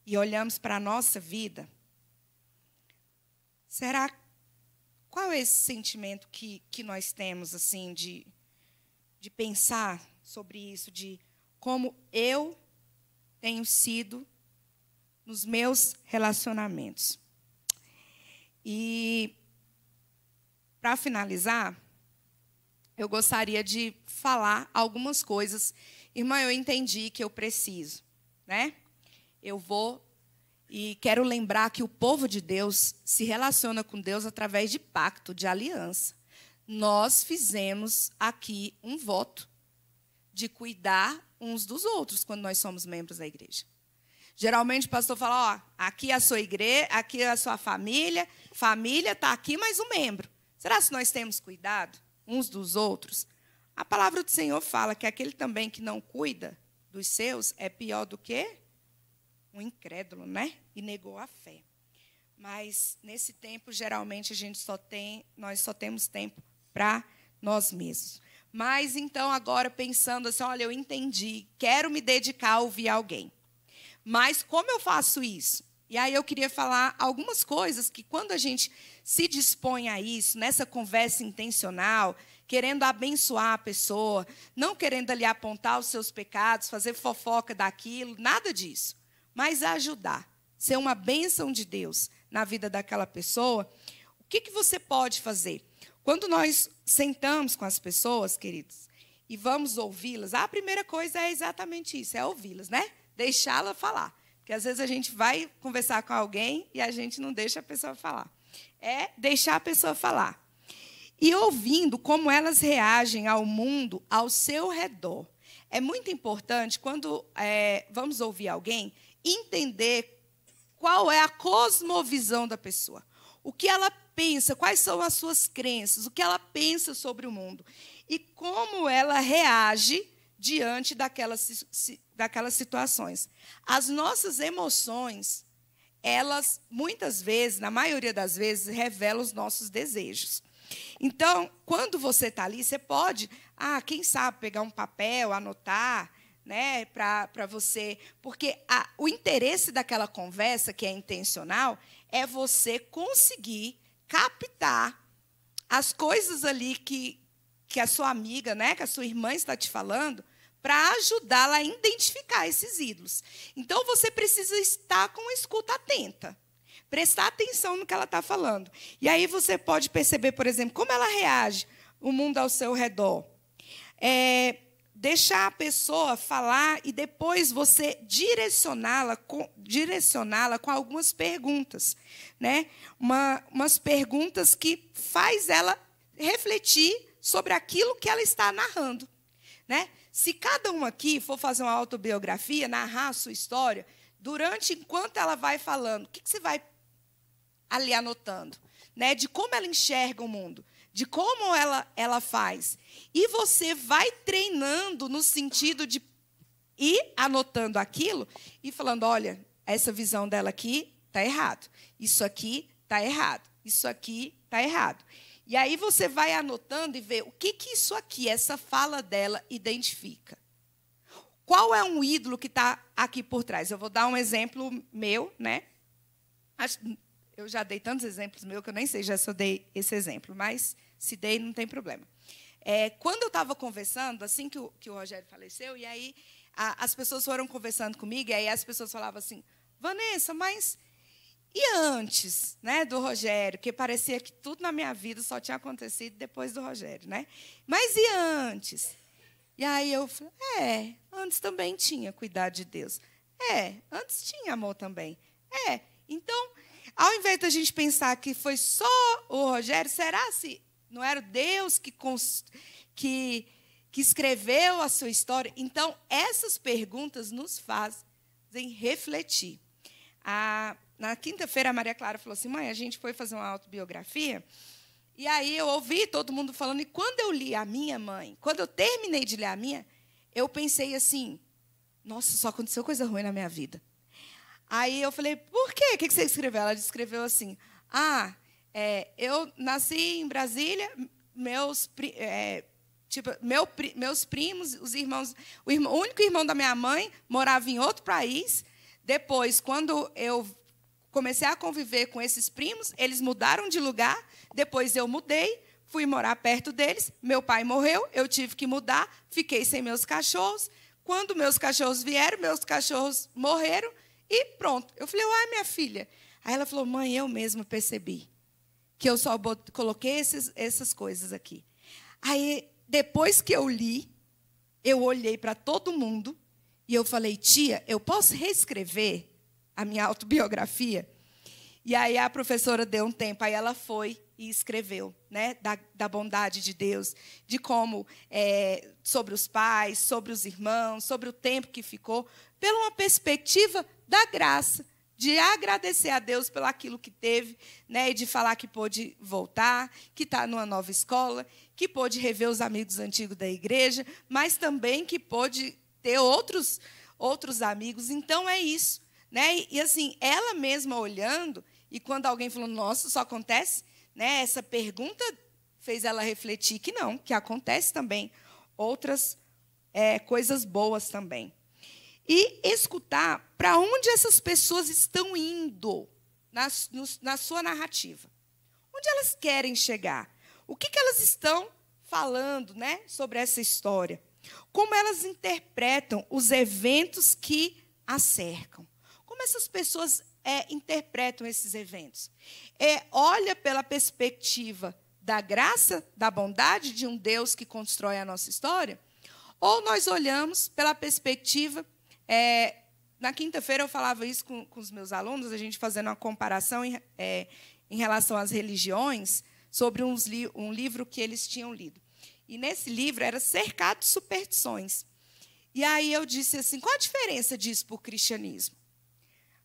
e olhamos para a nossa vida, será qual é esse sentimento que, que nós temos assim de, de pensar sobre isso, de como eu tenho sido nos meus relacionamentos. E para finalizar, eu gostaria de falar algumas coisas. Irmã, eu entendi que eu preciso, né? Eu vou e quero lembrar que o povo de Deus se relaciona com Deus através de pacto, de aliança. Nós fizemos aqui um voto de cuidar uns dos outros quando nós somos membros da igreja. Geralmente o pastor fala, ó, aqui é a sua igreja, aqui é a sua família, família está aqui mais um membro. Será se nós temos cuidado? uns dos outros, a palavra do Senhor fala que aquele também que não cuida dos seus é pior do que um incrédulo, né? E negou a fé. Mas nesse tempo, geralmente a gente só tem, nós só temos tempo para nós mesmos. Mas então agora pensando assim, olha, eu entendi, quero me dedicar a ouvir alguém. Mas como eu faço isso? E aí eu queria falar algumas coisas que, quando a gente se dispõe a isso, nessa conversa intencional, querendo abençoar a pessoa, não querendo ali apontar os seus pecados, fazer fofoca daquilo, nada disso, mas ajudar, ser uma bênção de Deus na vida daquela pessoa, o que, que você pode fazer? Quando nós sentamos com as pessoas, queridos, e vamos ouvi-las, a primeira coisa é exatamente isso, é ouvi-las, né? Deixá-la falar. Porque às vezes a gente vai conversar com alguém e a gente não deixa a pessoa falar. É deixar a pessoa falar. E ouvindo como elas reagem ao mundo ao seu redor. É muito importante, quando é, vamos ouvir alguém, entender qual é a cosmovisão da pessoa. O que ela pensa, quais são as suas crenças, o que ela pensa sobre o mundo. E como ela reage diante daquelas, daquelas situações. As nossas emoções, elas muitas vezes, na maioria das vezes, revelam os nossos desejos. Então, quando você está ali, você pode, ah, quem sabe pegar um papel, anotar, né, para você. Porque a, o interesse daquela conversa, que é intencional, é você conseguir captar as coisas ali que, que a sua amiga, né, que a sua irmã está te falando, para ajudá-la a identificar esses ídolos. Então você precisa estar com a escuta atenta, prestar atenção no que ela está falando. E aí você pode perceber, por exemplo, como ela reage o mundo ao seu redor. É, deixar a pessoa falar e depois você direcioná-la com, direcioná com algumas perguntas, né? Uma, umas perguntas que faz ela refletir sobre aquilo que ela está narrando, né? Se cada um aqui for fazer uma autobiografia, narrar a sua história, durante enquanto ela vai falando, o que, que você vai ali anotando? Né? De como ela enxerga o mundo, de como ela, ela faz. E você vai treinando no sentido de ir anotando aquilo e falando: olha, essa visão dela aqui está errado, isso aqui está errado, isso aqui está errado. E aí você vai anotando e vê o que, que isso aqui, essa fala dela, identifica. Qual é um ídolo que está aqui por trás? Eu vou dar um exemplo meu, né? Eu já dei tantos exemplos meus que eu nem sei já se eu dei esse exemplo, mas se dei, não tem problema. É, quando eu estava conversando, assim que o, que o, Rogério faleceu, e aí a, as pessoas foram conversando comigo, e aí as pessoas falavam assim, Vanessa, mas e antes, né, do Rogério, porque parecia que tudo na minha vida só tinha acontecido depois do Rogério, né? Mas e antes? E aí eu falei, é, antes também tinha cuidado de Deus. É, antes tinha amor também. É. Então, ao invés da gente pensar que foi só o Rogério, será se não era Deus que, que, que escreveu a sua história? Então, essas perguntas nos fazem refletir. A ah, na quinta-feira, a Maria Clara falou assim: mãe, a gente foi fazer uma autobiografia. E aí eu ouvi todo mundo falando. E quando eu li a minha mãe, quando eu terminei de ler a minha, eu pensei assim: nossa, só aconteceu coisa ruim na minha vida. Aí eu falei: por quê? O que você escreveu? Ela escreveu assim: ah, é, eu nasci em Brasília, meus. É, Tipo, meu, meus primos, os irmãos, o, irmão, o, único irmão da minha mãe morava em outro país. Depois, quando eu comecei a conviver com esses primos, eles mudaram de lugar, depois eu mudei, fui morar perto deles, meu pai morreu, eu tive que mudar, fiquei sem meus cachorros. Quando meus cachorros vieram, meus cachorros morreram e pronto. Eu falei, uai, minha filha. Aí ela falou, mãe, eu mesma percebi que eu só coloquei esses, essas coisas aqui. Aí, depois que eu li, eu olhei para todo mundo e eu falei, tia, eu posso reescrever a minha autobiografia. E aí a professora deu um tempo, aí ela foi e escreveu, né, da, da bondade de Deus, de como é, sobre os pais, sobre os irmãos, sobre o tempo que ficou, pela uma perspectiva da graça, de agradecer a Deus pelo aquilo que teve, né, e de falar que pôde voltar, que está numa nova escola, que pôde rever os amigos antigos da igreja, mas também que pôde ter outros outros amigos. Então é isso. Né? E assim, ela mesma olhando, e quando alguém falou, nossa, só acontece, né? Essa pergunta fez ela refletir que não, que acontece também outras é, coisas boas também. E escutar para onde essas pessoas estão indo na, no, na sua narrativa. Onde elas querem chegar? O que, que elas estão falando né, sobre essa história? Como elas interpretam os eventos que a cercam? Como essas pessoas é, interpretam esses eventos? É, olha pela perspectiva da graça, da bondade de um Deus que constrói a nossa história? Ou nós olhamos pela perspectiva. É, na quinta-feira eu falava isso com, com, os meus alunos, a gente fazendo uma comparação em, é, em relação às religiões, sobre uns, um livro que eles tinham lido. E nesse livro era cercado de superstições. E aí eu disse assim: qual a diferença disso para o cristianismo?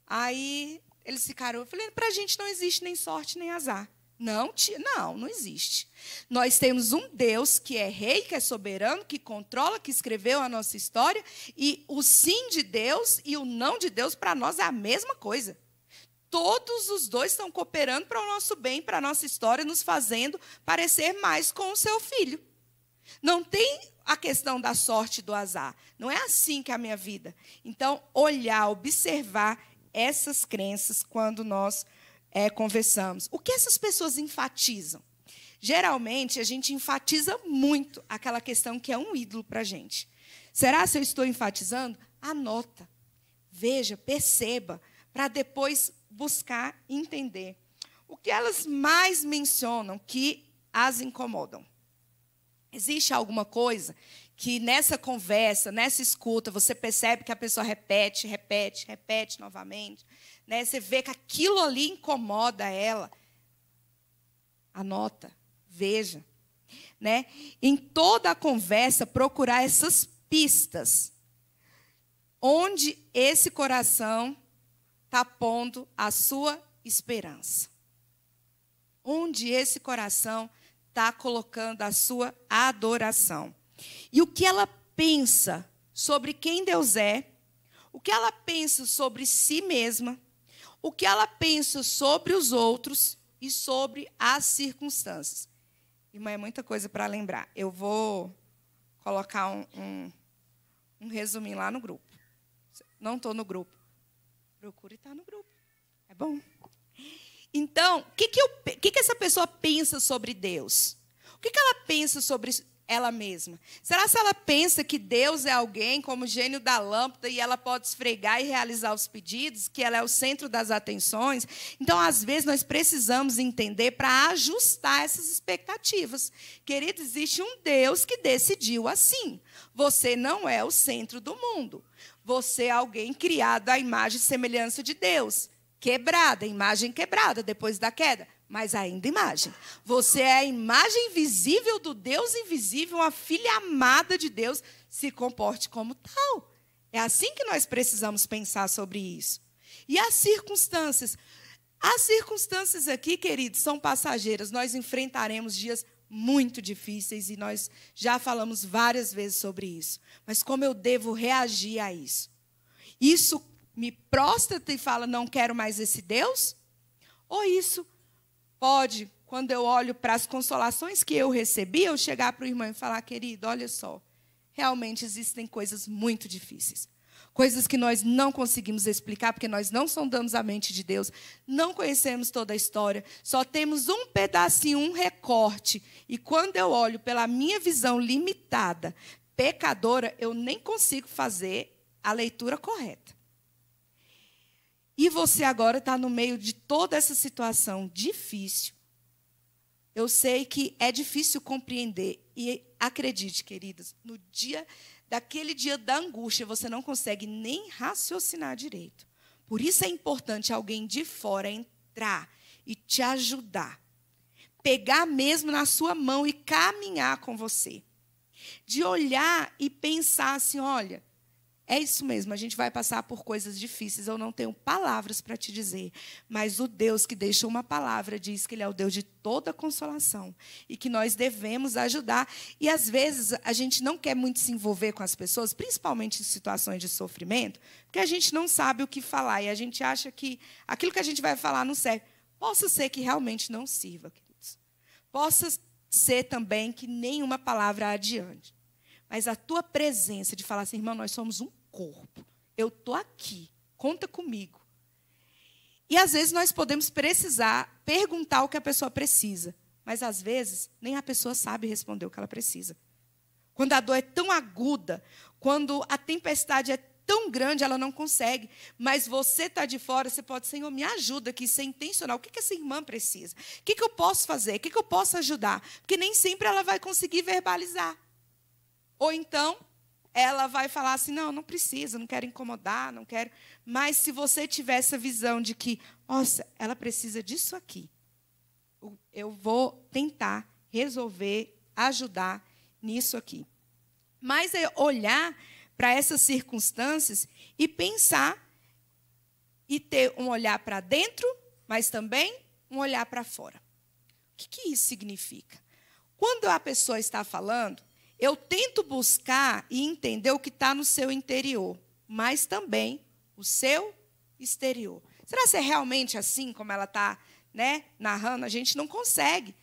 Aí eles ficaram, eu falei, para a gente não existe nem sorte nem azar. Não, tia, não, não existe. Nós temos um Deus que é rei, que é soberano, que controla, que escreveu a nossa história, e o sim de Deus e o não de Deus para nós é a mesma coisa. Todos os dois estão cooperando para o nosso bem, para a nossa história, nos fazendo parecer mais com o seu filho. Não tem a questão da sorte do azar. Não é assim que é a minha vida. Então, olhar, observar essas crenças quando nós é, conversamos. O que essas pessoas enfatizam? Geralmente, a gente enfatiza muito aquela questão que é um ídolo para a gente. Será se eu estou enfatizando? Anota, veja, perceba, para depois buscar entender. O que elas mais mencionam que as incomodam? Existe alguma coisa que nessa conversa, nessa escuta, você percebe que a pessoa repete, repete, repete novamente. Né? Você vê que aquilo ali incomoda ela. Anota, veja. Né? Em toda a conversa, procurar essas pistas. Onde esse coração está pondo a sua esperança. Onde esse coração está colocando a sua adoração. E o que ela pensa sobre quem Deus é, o que ela pensa sobre si mesma, o que ela pensa sobre os outros e sobre as circunstâncias. Irmã, é muita coisa para lembrar. Eu vou colocar um, um, um, resuminho lá no grupo. Não estou no grupo. Procure estar tá no grupo. É bom. Então, o que, que, que, que essa pessoa pensa sobre Deus? O que, que ela pensa sobre ela mesma? Será se ela pensa que Deus é alguém como o gênio da lâmpada e ela pode esfregar e realizar os pedidos, que ela é o centro das atenções? Então, às vezes, nós precisamos entender para ajustar essas expectativas. Querido, existe um Deus que decidiu assim. Você não é o centro do mundo. Você é alguém criado à imagem e semelhança de Deus. Quebrada, imagem quebrada depois da queda mas ainda imagem. Você é a imagem visível do Deus invisível, uma filha amada de Deus, se comporte como tal. É assim que nós precisamos pensar sobre isso. E as circunstâncias? As circunstâncias aqui, queridos, são passageiras. Nós enfrentaremos dias muito difíceis e nós já falamos várias vezes sobre isso. Mas como eu devo reagir a isso? Isso me prostra e fala, não quero mais esse Deus? Ou isso Pode, quando eu olho para as consolações que eu recebi, eu chegar para o irmão e falar, querido, olha só, realmente existem coisas muito difíceis. Coisas que nós não conseguimos explicar, porque nós não sondamos a mente de Deus, não conhecemos toda a história, só temos um pedacinho, um recorte. E quando eu olho pela minha visão limitada, pecadora, eu nem consigo fazer a leitura correta. E você agora está no meio de toda essa situação difícil. Eu sei que é difícil compreender. E acredite, queridos, no dia daquele dia da angústia, você não consegue nem raciocinar direito. Por isso é importante alguém de fora entrar e te ajudar. Pegar mesmo na sua mão e caminhar com você. De olhar e pensar assim: olha, é isso mesmo, a gente vai passar por coisas difíceis, eu não tenho palavras para te dizer, mas o Deus que deixa uma palavra diz que Ele é o Deus de toda consolação e que nós devemos ajudar. E às vezes a gente não quer muito se envolver com as pessoas, principalmente em situações de sofrimento, porque a gente não sabe o que falar e a gente acha que aquilo que a gente vai falar não serve. Possa ser que realmente não sirva, queridos. Possa ser também que nenhuma palavra adiante. Mas a tua presença de falar assim, irmão, nós somos um corpo. Eu estou aqui, conta comigo. E às vezes nós podemos precisar perguntar o que a pessoa precisa, mas às vezes nem a pessoa sabe responder o que ela precisa. Quando a dor é tão aguda, quando a tempestade é tão grande, ela não consegue, mas você está de fora, você pode, Senhor, me ajuda aqui, isso é intencional. O que, que essa irmã precisa? O que, que eu posso fazer? O que, que eu posso ajudar? Porque nem sempre ela vai conseguir verbalizar. Ou então, ela vai falar assim: não, não precisa, não quero incomodar, não quero. Mas se você tiver essa visão de que, nossa, ela precisa disso aqui, eu vou tentar resolver, ajudar nisso aqui. Mas é olhar para essas circunstâncias e pensar e ter um olhar para dentro, mas também um olhar para fora. O que, que isso significa? Quando a pessoa está falando, eu tento buscar e entender o que está no seu interior, mas também o seu exterior. Será que é realmente assim como ela está né, narrando? A gente não consegue.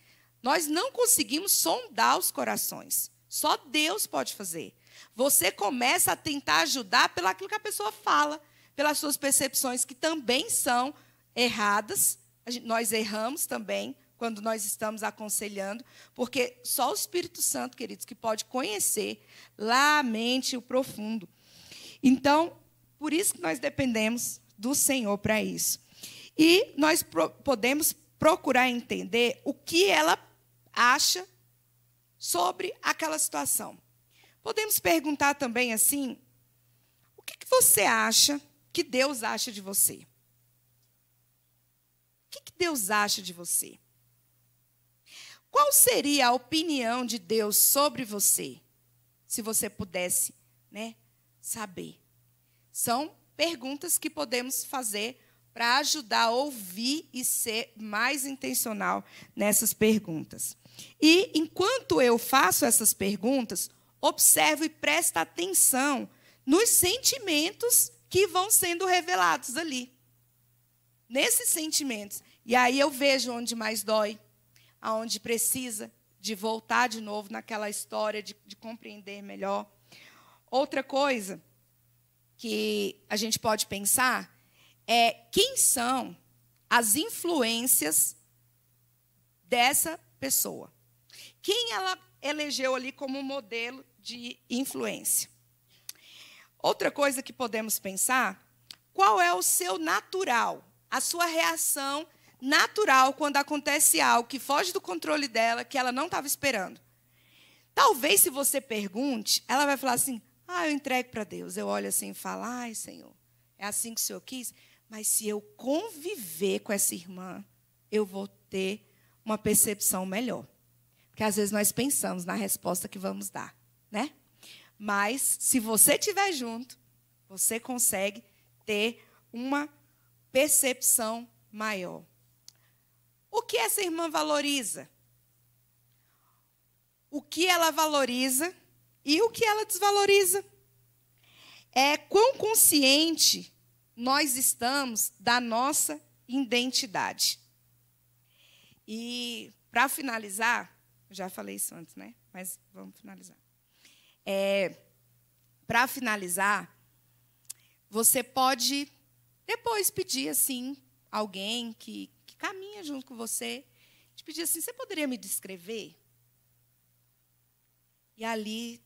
Nós não conseguimos sondar os corações. Só Deus pode fazer. Você começa a tentar ajudar pelo aquilo que a pessoa fala, pelas suas percepções que também são erradas. nós erramos também, quando nós estamos aconselhando, porque só o Espírito Santo, queridos, que pode conhecer lá a mente o profundo. Então, por isso que nós dependemos do Senhor para isso. E nós pro podemos procurar entender o que ela acha sobre aquela situação. Podemos perguntar também assim: o que, que você acha que Deus acha de você? O que, que Deus acha de você? Qual seria a opinião de Deus sobre você? Se você pudesse, né, saber. São perguntas que podemos fazer para ajudar a ouvir e ser mais intencional nessas perguntas. E enquanto eu faço essas perguntas, observo e presta atenção nos sentimentos que vão sendo revelados ali. Nesses sentimentos. E aí eu vejo onde mais dói, aonde precisa de voltar de novo naquela história, de, de compreender melhor. Outra coisa que a gente pode pensar é quem são as influências dessa pessoa. Quem ela elegeu ali como modelo de influência. Outra coisa que podemos pensar, qual é o seu natural, a sua reação natural quando acontece algo que foge do controle dela, que ela não estava esperando. Talvez se você pergunte, ela vai falar assim: "Ah, eu entrego para Deus". Eu olho assim e falo: "Ai, Senhor, é assim que o Senhor quis". Mas se eu conviver com essa irmã, eu vou ter uma percepção melhor. Porque às vezes nós pensamos na resposta que vamos dar, né? Mas se você estiver junto, você consegue ter uma percepção maior. O que essa irmã valoriza? O que ela valoriza e o que ela desvaloriza? É quão consciente nós estamos da nossa identidade. E, para finalizar, já falei isso antes, né? Mas vamos finalizar. É, para finalizar, você pode depois pedir assim alguém que caminha junto com você, te pedir assim: você poderia me descrever? E ali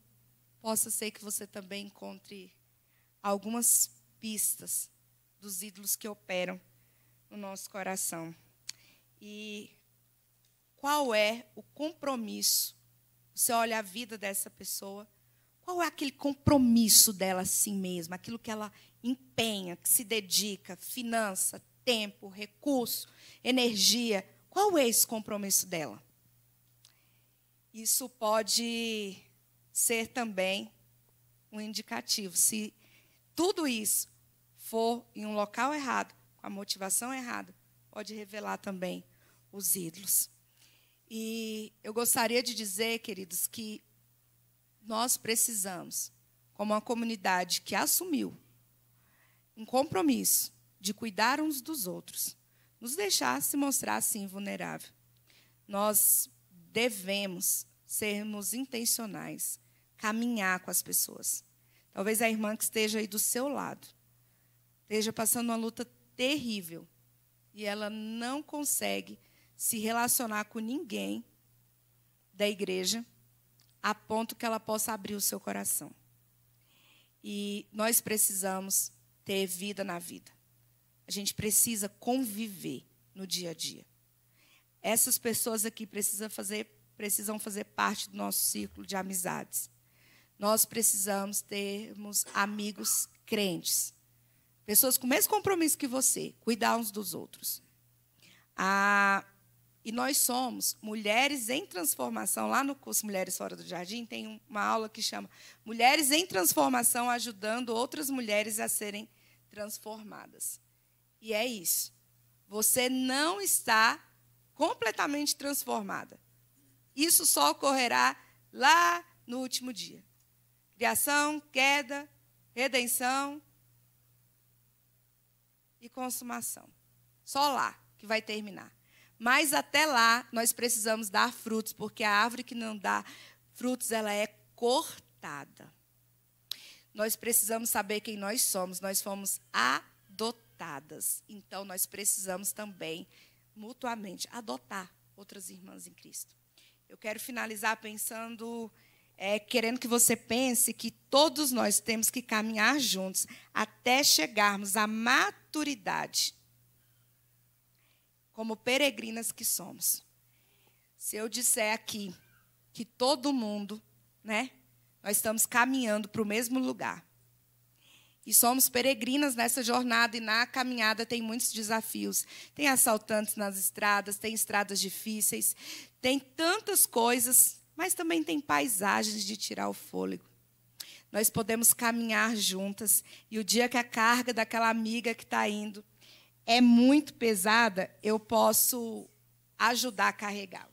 possa ser que você também encontre algumas pistas dos ídolos que operam no nosso coração. E qual é o compromisso? Você olha a vida dessa pessoa, qual é aquele compromisso dela a si mesma, aquilo que ela empenha, que se dedica, finança, tempo, recurso, energia. Qual é esse compromisso dela? Isso pode ser também um indicativo. Se tudo isso for em um local errado, com a motivação errada, pode revelar também os ídolos. E eu gostaria de dizer, queridos, que nós precisamos, como uma comunidade que assumiu um compromisso de cuidar uns dos outros, nos deixar se mostrar assim vulnerável. Nós devemos sermos intencionais, caminhar com as pessoas. Talvez a irmã que esteja aí do seu lado esteja passando uma luta terrível e ela não consegue se relacionar com ninguém da igreja a ponto que ela possa abrir o seu coração. E nós precisamos ter vida na vida. A gente precisa conviver no dia a dia. Essas pessoas aqui precisam fazer, precisam fazer parte do nosso círculo de amizades. Nós precisamos termos amigos crentes. Pessoas com o mesmo compromisso que você, cuidar uns dos outros. Ah, e nós somos mulheres em transformação. Lá no curso Mulheres Fora do Jardim tem uma aula que chama Mulheres em Transformação, ajudando outras mulheres a serem transformadas. E é isso. Você não está completamente transformada. Isso só ocorrerá lá no último dia. Criação, queda, redenção e consumação. Só lá que vai terminar. Mas até lá nós precisamos dar frutos, porque a árvore que não dá frutos, ela é cortada. Nós precisamos saber quem nós somos. Nós fomos adotados então, nós precisamos também, mutuamente, adotar outras irmãs em Cristo. Eu quero finalizar pensando, é, querendo que você pense que todos nós temos que caminhar juntos até chegarmos à maturidade, como peregrinas que somos. Se eu disser aqui que todo mundo, né, nós estamos caminhando para o mesmo lugar, e somos peregrinas nessa jornada e na caminhada tem muitos desafios. Tem assaltantes nas estradas, tem estradas difíceis, tem tantas coisas, mas também tem paisagens de tirar o fôlego. Nós podemos caminhar juntas e o dia que a carga daquela amiga que está indo é muito pesada, eu posso ajudar a carregá-la.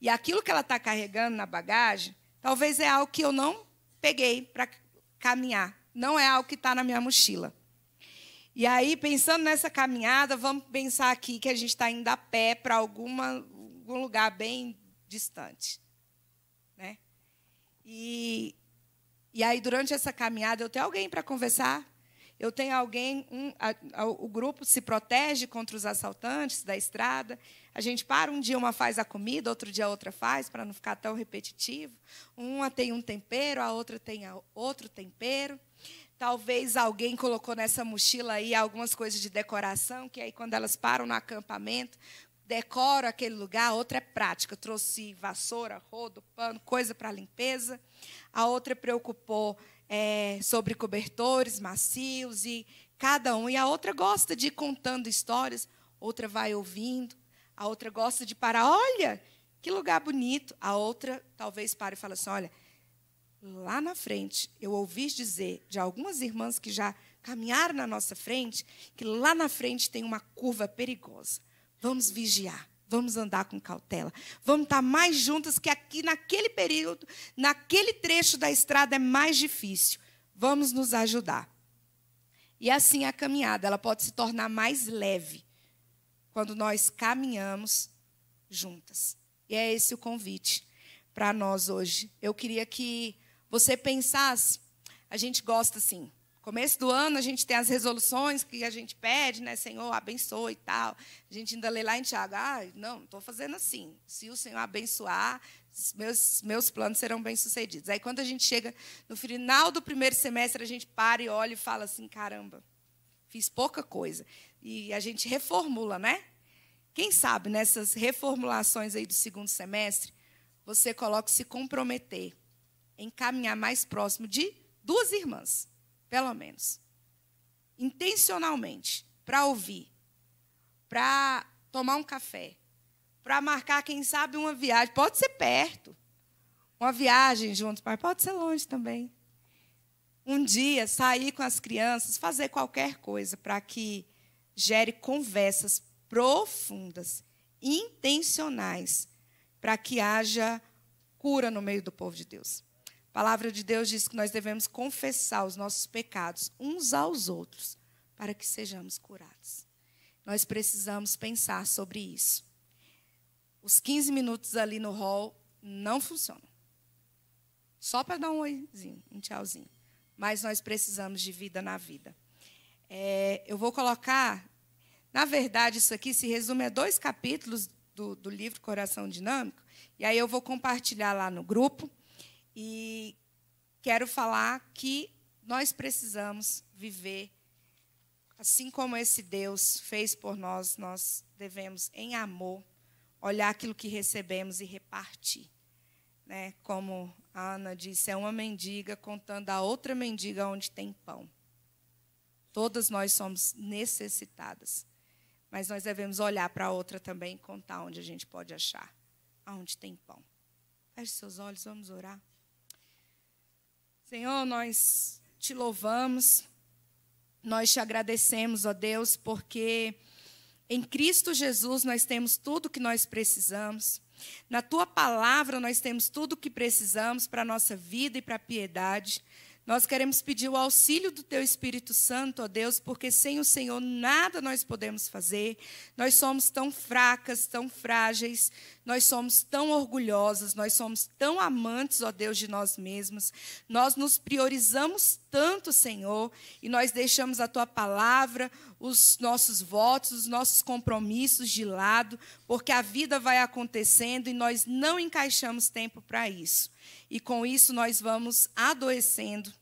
E aquilo que ela está carregando na bagagem, talvez é algo que eu não peguei para caminhar não é algo que está na minha mochila. E aí, pensando nessa caminhada, vamos pensar aqui que a gente está indo a pé para algum lugar bem distante. Né? E, e aí, durante essa caminhada, eu tenho alguém para conversar, eu tenho alguém, um, a, a, o grupo se protege contra os assaltantes da estrada. A gente para, um dia uma faz a comida, outro dia outra faz, para não ficar tão repetitivo. Uma tem um tempero, a outra tem a, outro tempero. Talvez alguém colocou nessa mochila aí algumas coisas de decoração, que aí quando elas param no acampamento, decoram aquele lugar, a outra é prática. Trouxe vassoura, rodo, pano, coisa para limpeza. A outra preocupou é, sobre cobertores macios e cada um. E a outra gosta de ir contando histórias, outra vai ouvindo, a outra gosta de parar. Olha, que lugar bonito. A outra talvez pare e fale assim: olha, lá na frente, eu ouvi dizer de algumas irmãs que já caminharam na nossa frente, que lá na frente tem uma curva perigosa. Vamos vigiar, vamos andar com cautela, vamos estar mais juntas, que aqui naquele período, naquele trecho da estrada é mais difícil. Vamos nos ajudar. E assim a caminhada, ela pode se tornar mais leve quando nós caminhamos juntas. E é esse o convite para nós hoje. Eu queria que você pensasse, a gente gosta assim. Começo do ano a gente tem as resoluções que a gente pede, né? Senhor, abençoe e tal. A gente ainda lê lá em Tiago, ah, não, estou fazendo assim. Se o Senhor abençoar, meus, meus planos serão bem-sucedidos. Aí quando a gente chega no final do primeiro semestre, a gente para e olha e fala assim, caramba, fiz pouca coisa. E a gente reformula, né? Quem sabe nessas reformulações aí do segundo semestre, você coloca se comprometer em caminhar mais próximo de duas irmãs, pelo menos. Intencionalmente, para ouvir, para tomar um café, para marcar, quem sabe, uma viagem. Pode ser perto. Uma viagem juntos, mas pode ser longe também. Um dia, sair com as crianças, fazer qualquer coisa para que gere conversas profundas, intencionais, para que haja cura no meio do povo de Deus. A palavra de Deus diz que nós devemos confessar os nossos pecados uns aos outros para que sejamos curados. Nós precisamos pensar sobre isso. Os 15 minutos ali no hall não funcionam. Só para dar um oizinho, um tchauzinho. Mas nós precisamos de vida na vida. É, eu vou colocar. Na verdade, isso aqui se resume a dois capítulos do, do livro Coração Dinâmico. E aí eu vou compartilhar lá no grupo. E quero falar que nós precisamos viver assim como esse Deus fez por nós, nós devemos, em amor, olhar aquilo que recebemos e repartir. Né? Como a Ana disse, é uma mendiga contando a outra mendiga onde tem pão. Todas nós somos necessitadas, mas nós devemos olhar para a outra também e contar onde a gente pode achar, aonde tem pão. Feche seus olhos, vamos orar. Senhor, nós te louvamos, nós te agradecemos, ó Deus, porque em Cristo Jesus nós temos tudo que nós precisamos. Na tua palavra nós temos tudo o que precisamos para a nossa vida e para a piedade. Nós queremos pedir o auxílio do Teu Espírito Santo, ó Deus, porque sem o Senhor nada nós podemos fazer. Nós somos tão fracas, tão frágeis, nós somos tão orgulhosas, nós somos tão amantes, ó Deus, de nós mesmos. Nós nos priorizamos tanto, Senhor, e nós deixamos a Tua palavra, os nossos votos, os nossos compromissos de lado, porque a vida vai acontecendo e nós não encaixamos tempo para isso. E com isso nós vamos adoecendo,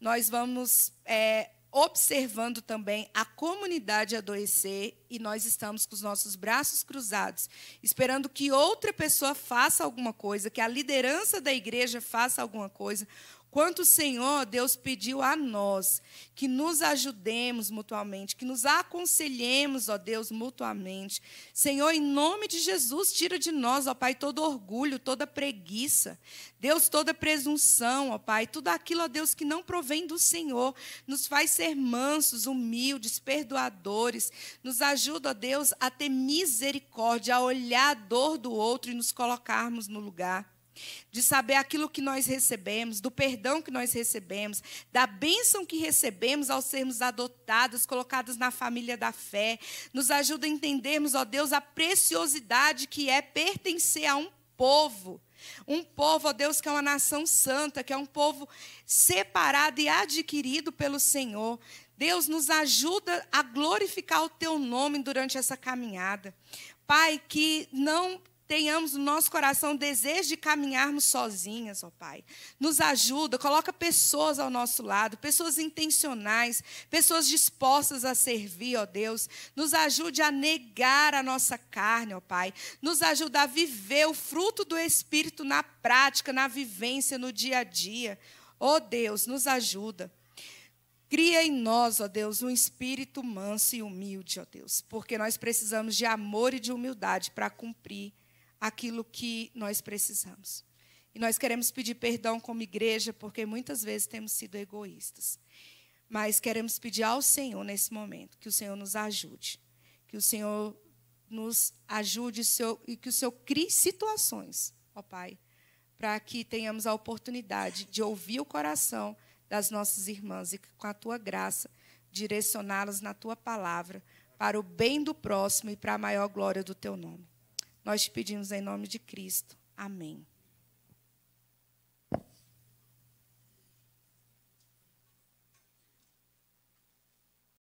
nós vamos é, observando também a comunidade adoecer e nós estamos com os nossos braços cruzados, esperando que outra pessoa faça alguma coisa, que a liderança da igreja faça alguma coisa, Quanto o Senhor, Deus pediu a nós que nos ajudemos mutuamente, que nos aconselhemos, ó Deus, mutuamente. Senhor, em nome de Jesus, tira de nós, ó Pai, todo orgulho, toda preguiça. Deus, toda presunção, ó Pai, tudo aquilo, ó Deus, que não provém do Senhor, nos faz ser mansos, humildes, perdoadores, nos ajuda, ó Deus, a ter misericórdia, a olhar a dor do outro e nos colocarmos no lugar de saber aquilo que nós recebemos, do perdão que nós recebemos, da bênção que recebemos ao sermos adotados, colocados na família da fé. Nos ajuda a entendermos, ó Deus, a preciosidade que é pertencer a um povo. Um povo, ó Deus, que é uma nação santa, que é um povo separado e adquirido pelo Senhor. Deus nos ajuda a glorificar o teu nome durante essa caminhada. Pai, que não tenhamos no nosso coração o desejo de caminharmos sozinhas, ó Pai. Nos ajuda, coloca pessoas ao nosso lado, pessoas intencionais, pessoas dispostas a servir, ó Deus. Nos ajude a negar a nossa carne, ó Pai. Nos ajuda a viver o fruto do Espírito na prática, na vivência, no dia a dia. Ó Deus, nos ajuda. Cria em nós, ó Deus, um espírito manso e humilde, ó Deus, porque nós precisamos de amor e de humildade para cumprir aquilo que nós precisamos. E nós queremos pedir perdão como igreja, porque muitas vezes temos sido egoístas. Mas queremos pedir ao Senhor nesse momento que o Senhor nos ajude, que o Senhor nos ajude e que o Senhor crie situações, ó Pai, para que tenhamos a oportunidade de ouvir o coração das nossas irmãs e que, com a tua graça, direcioná-las na tua palavra para o bem do próximo e para a maior glória do teu nome. Nós te pedimos em nome de Cristo. Amém.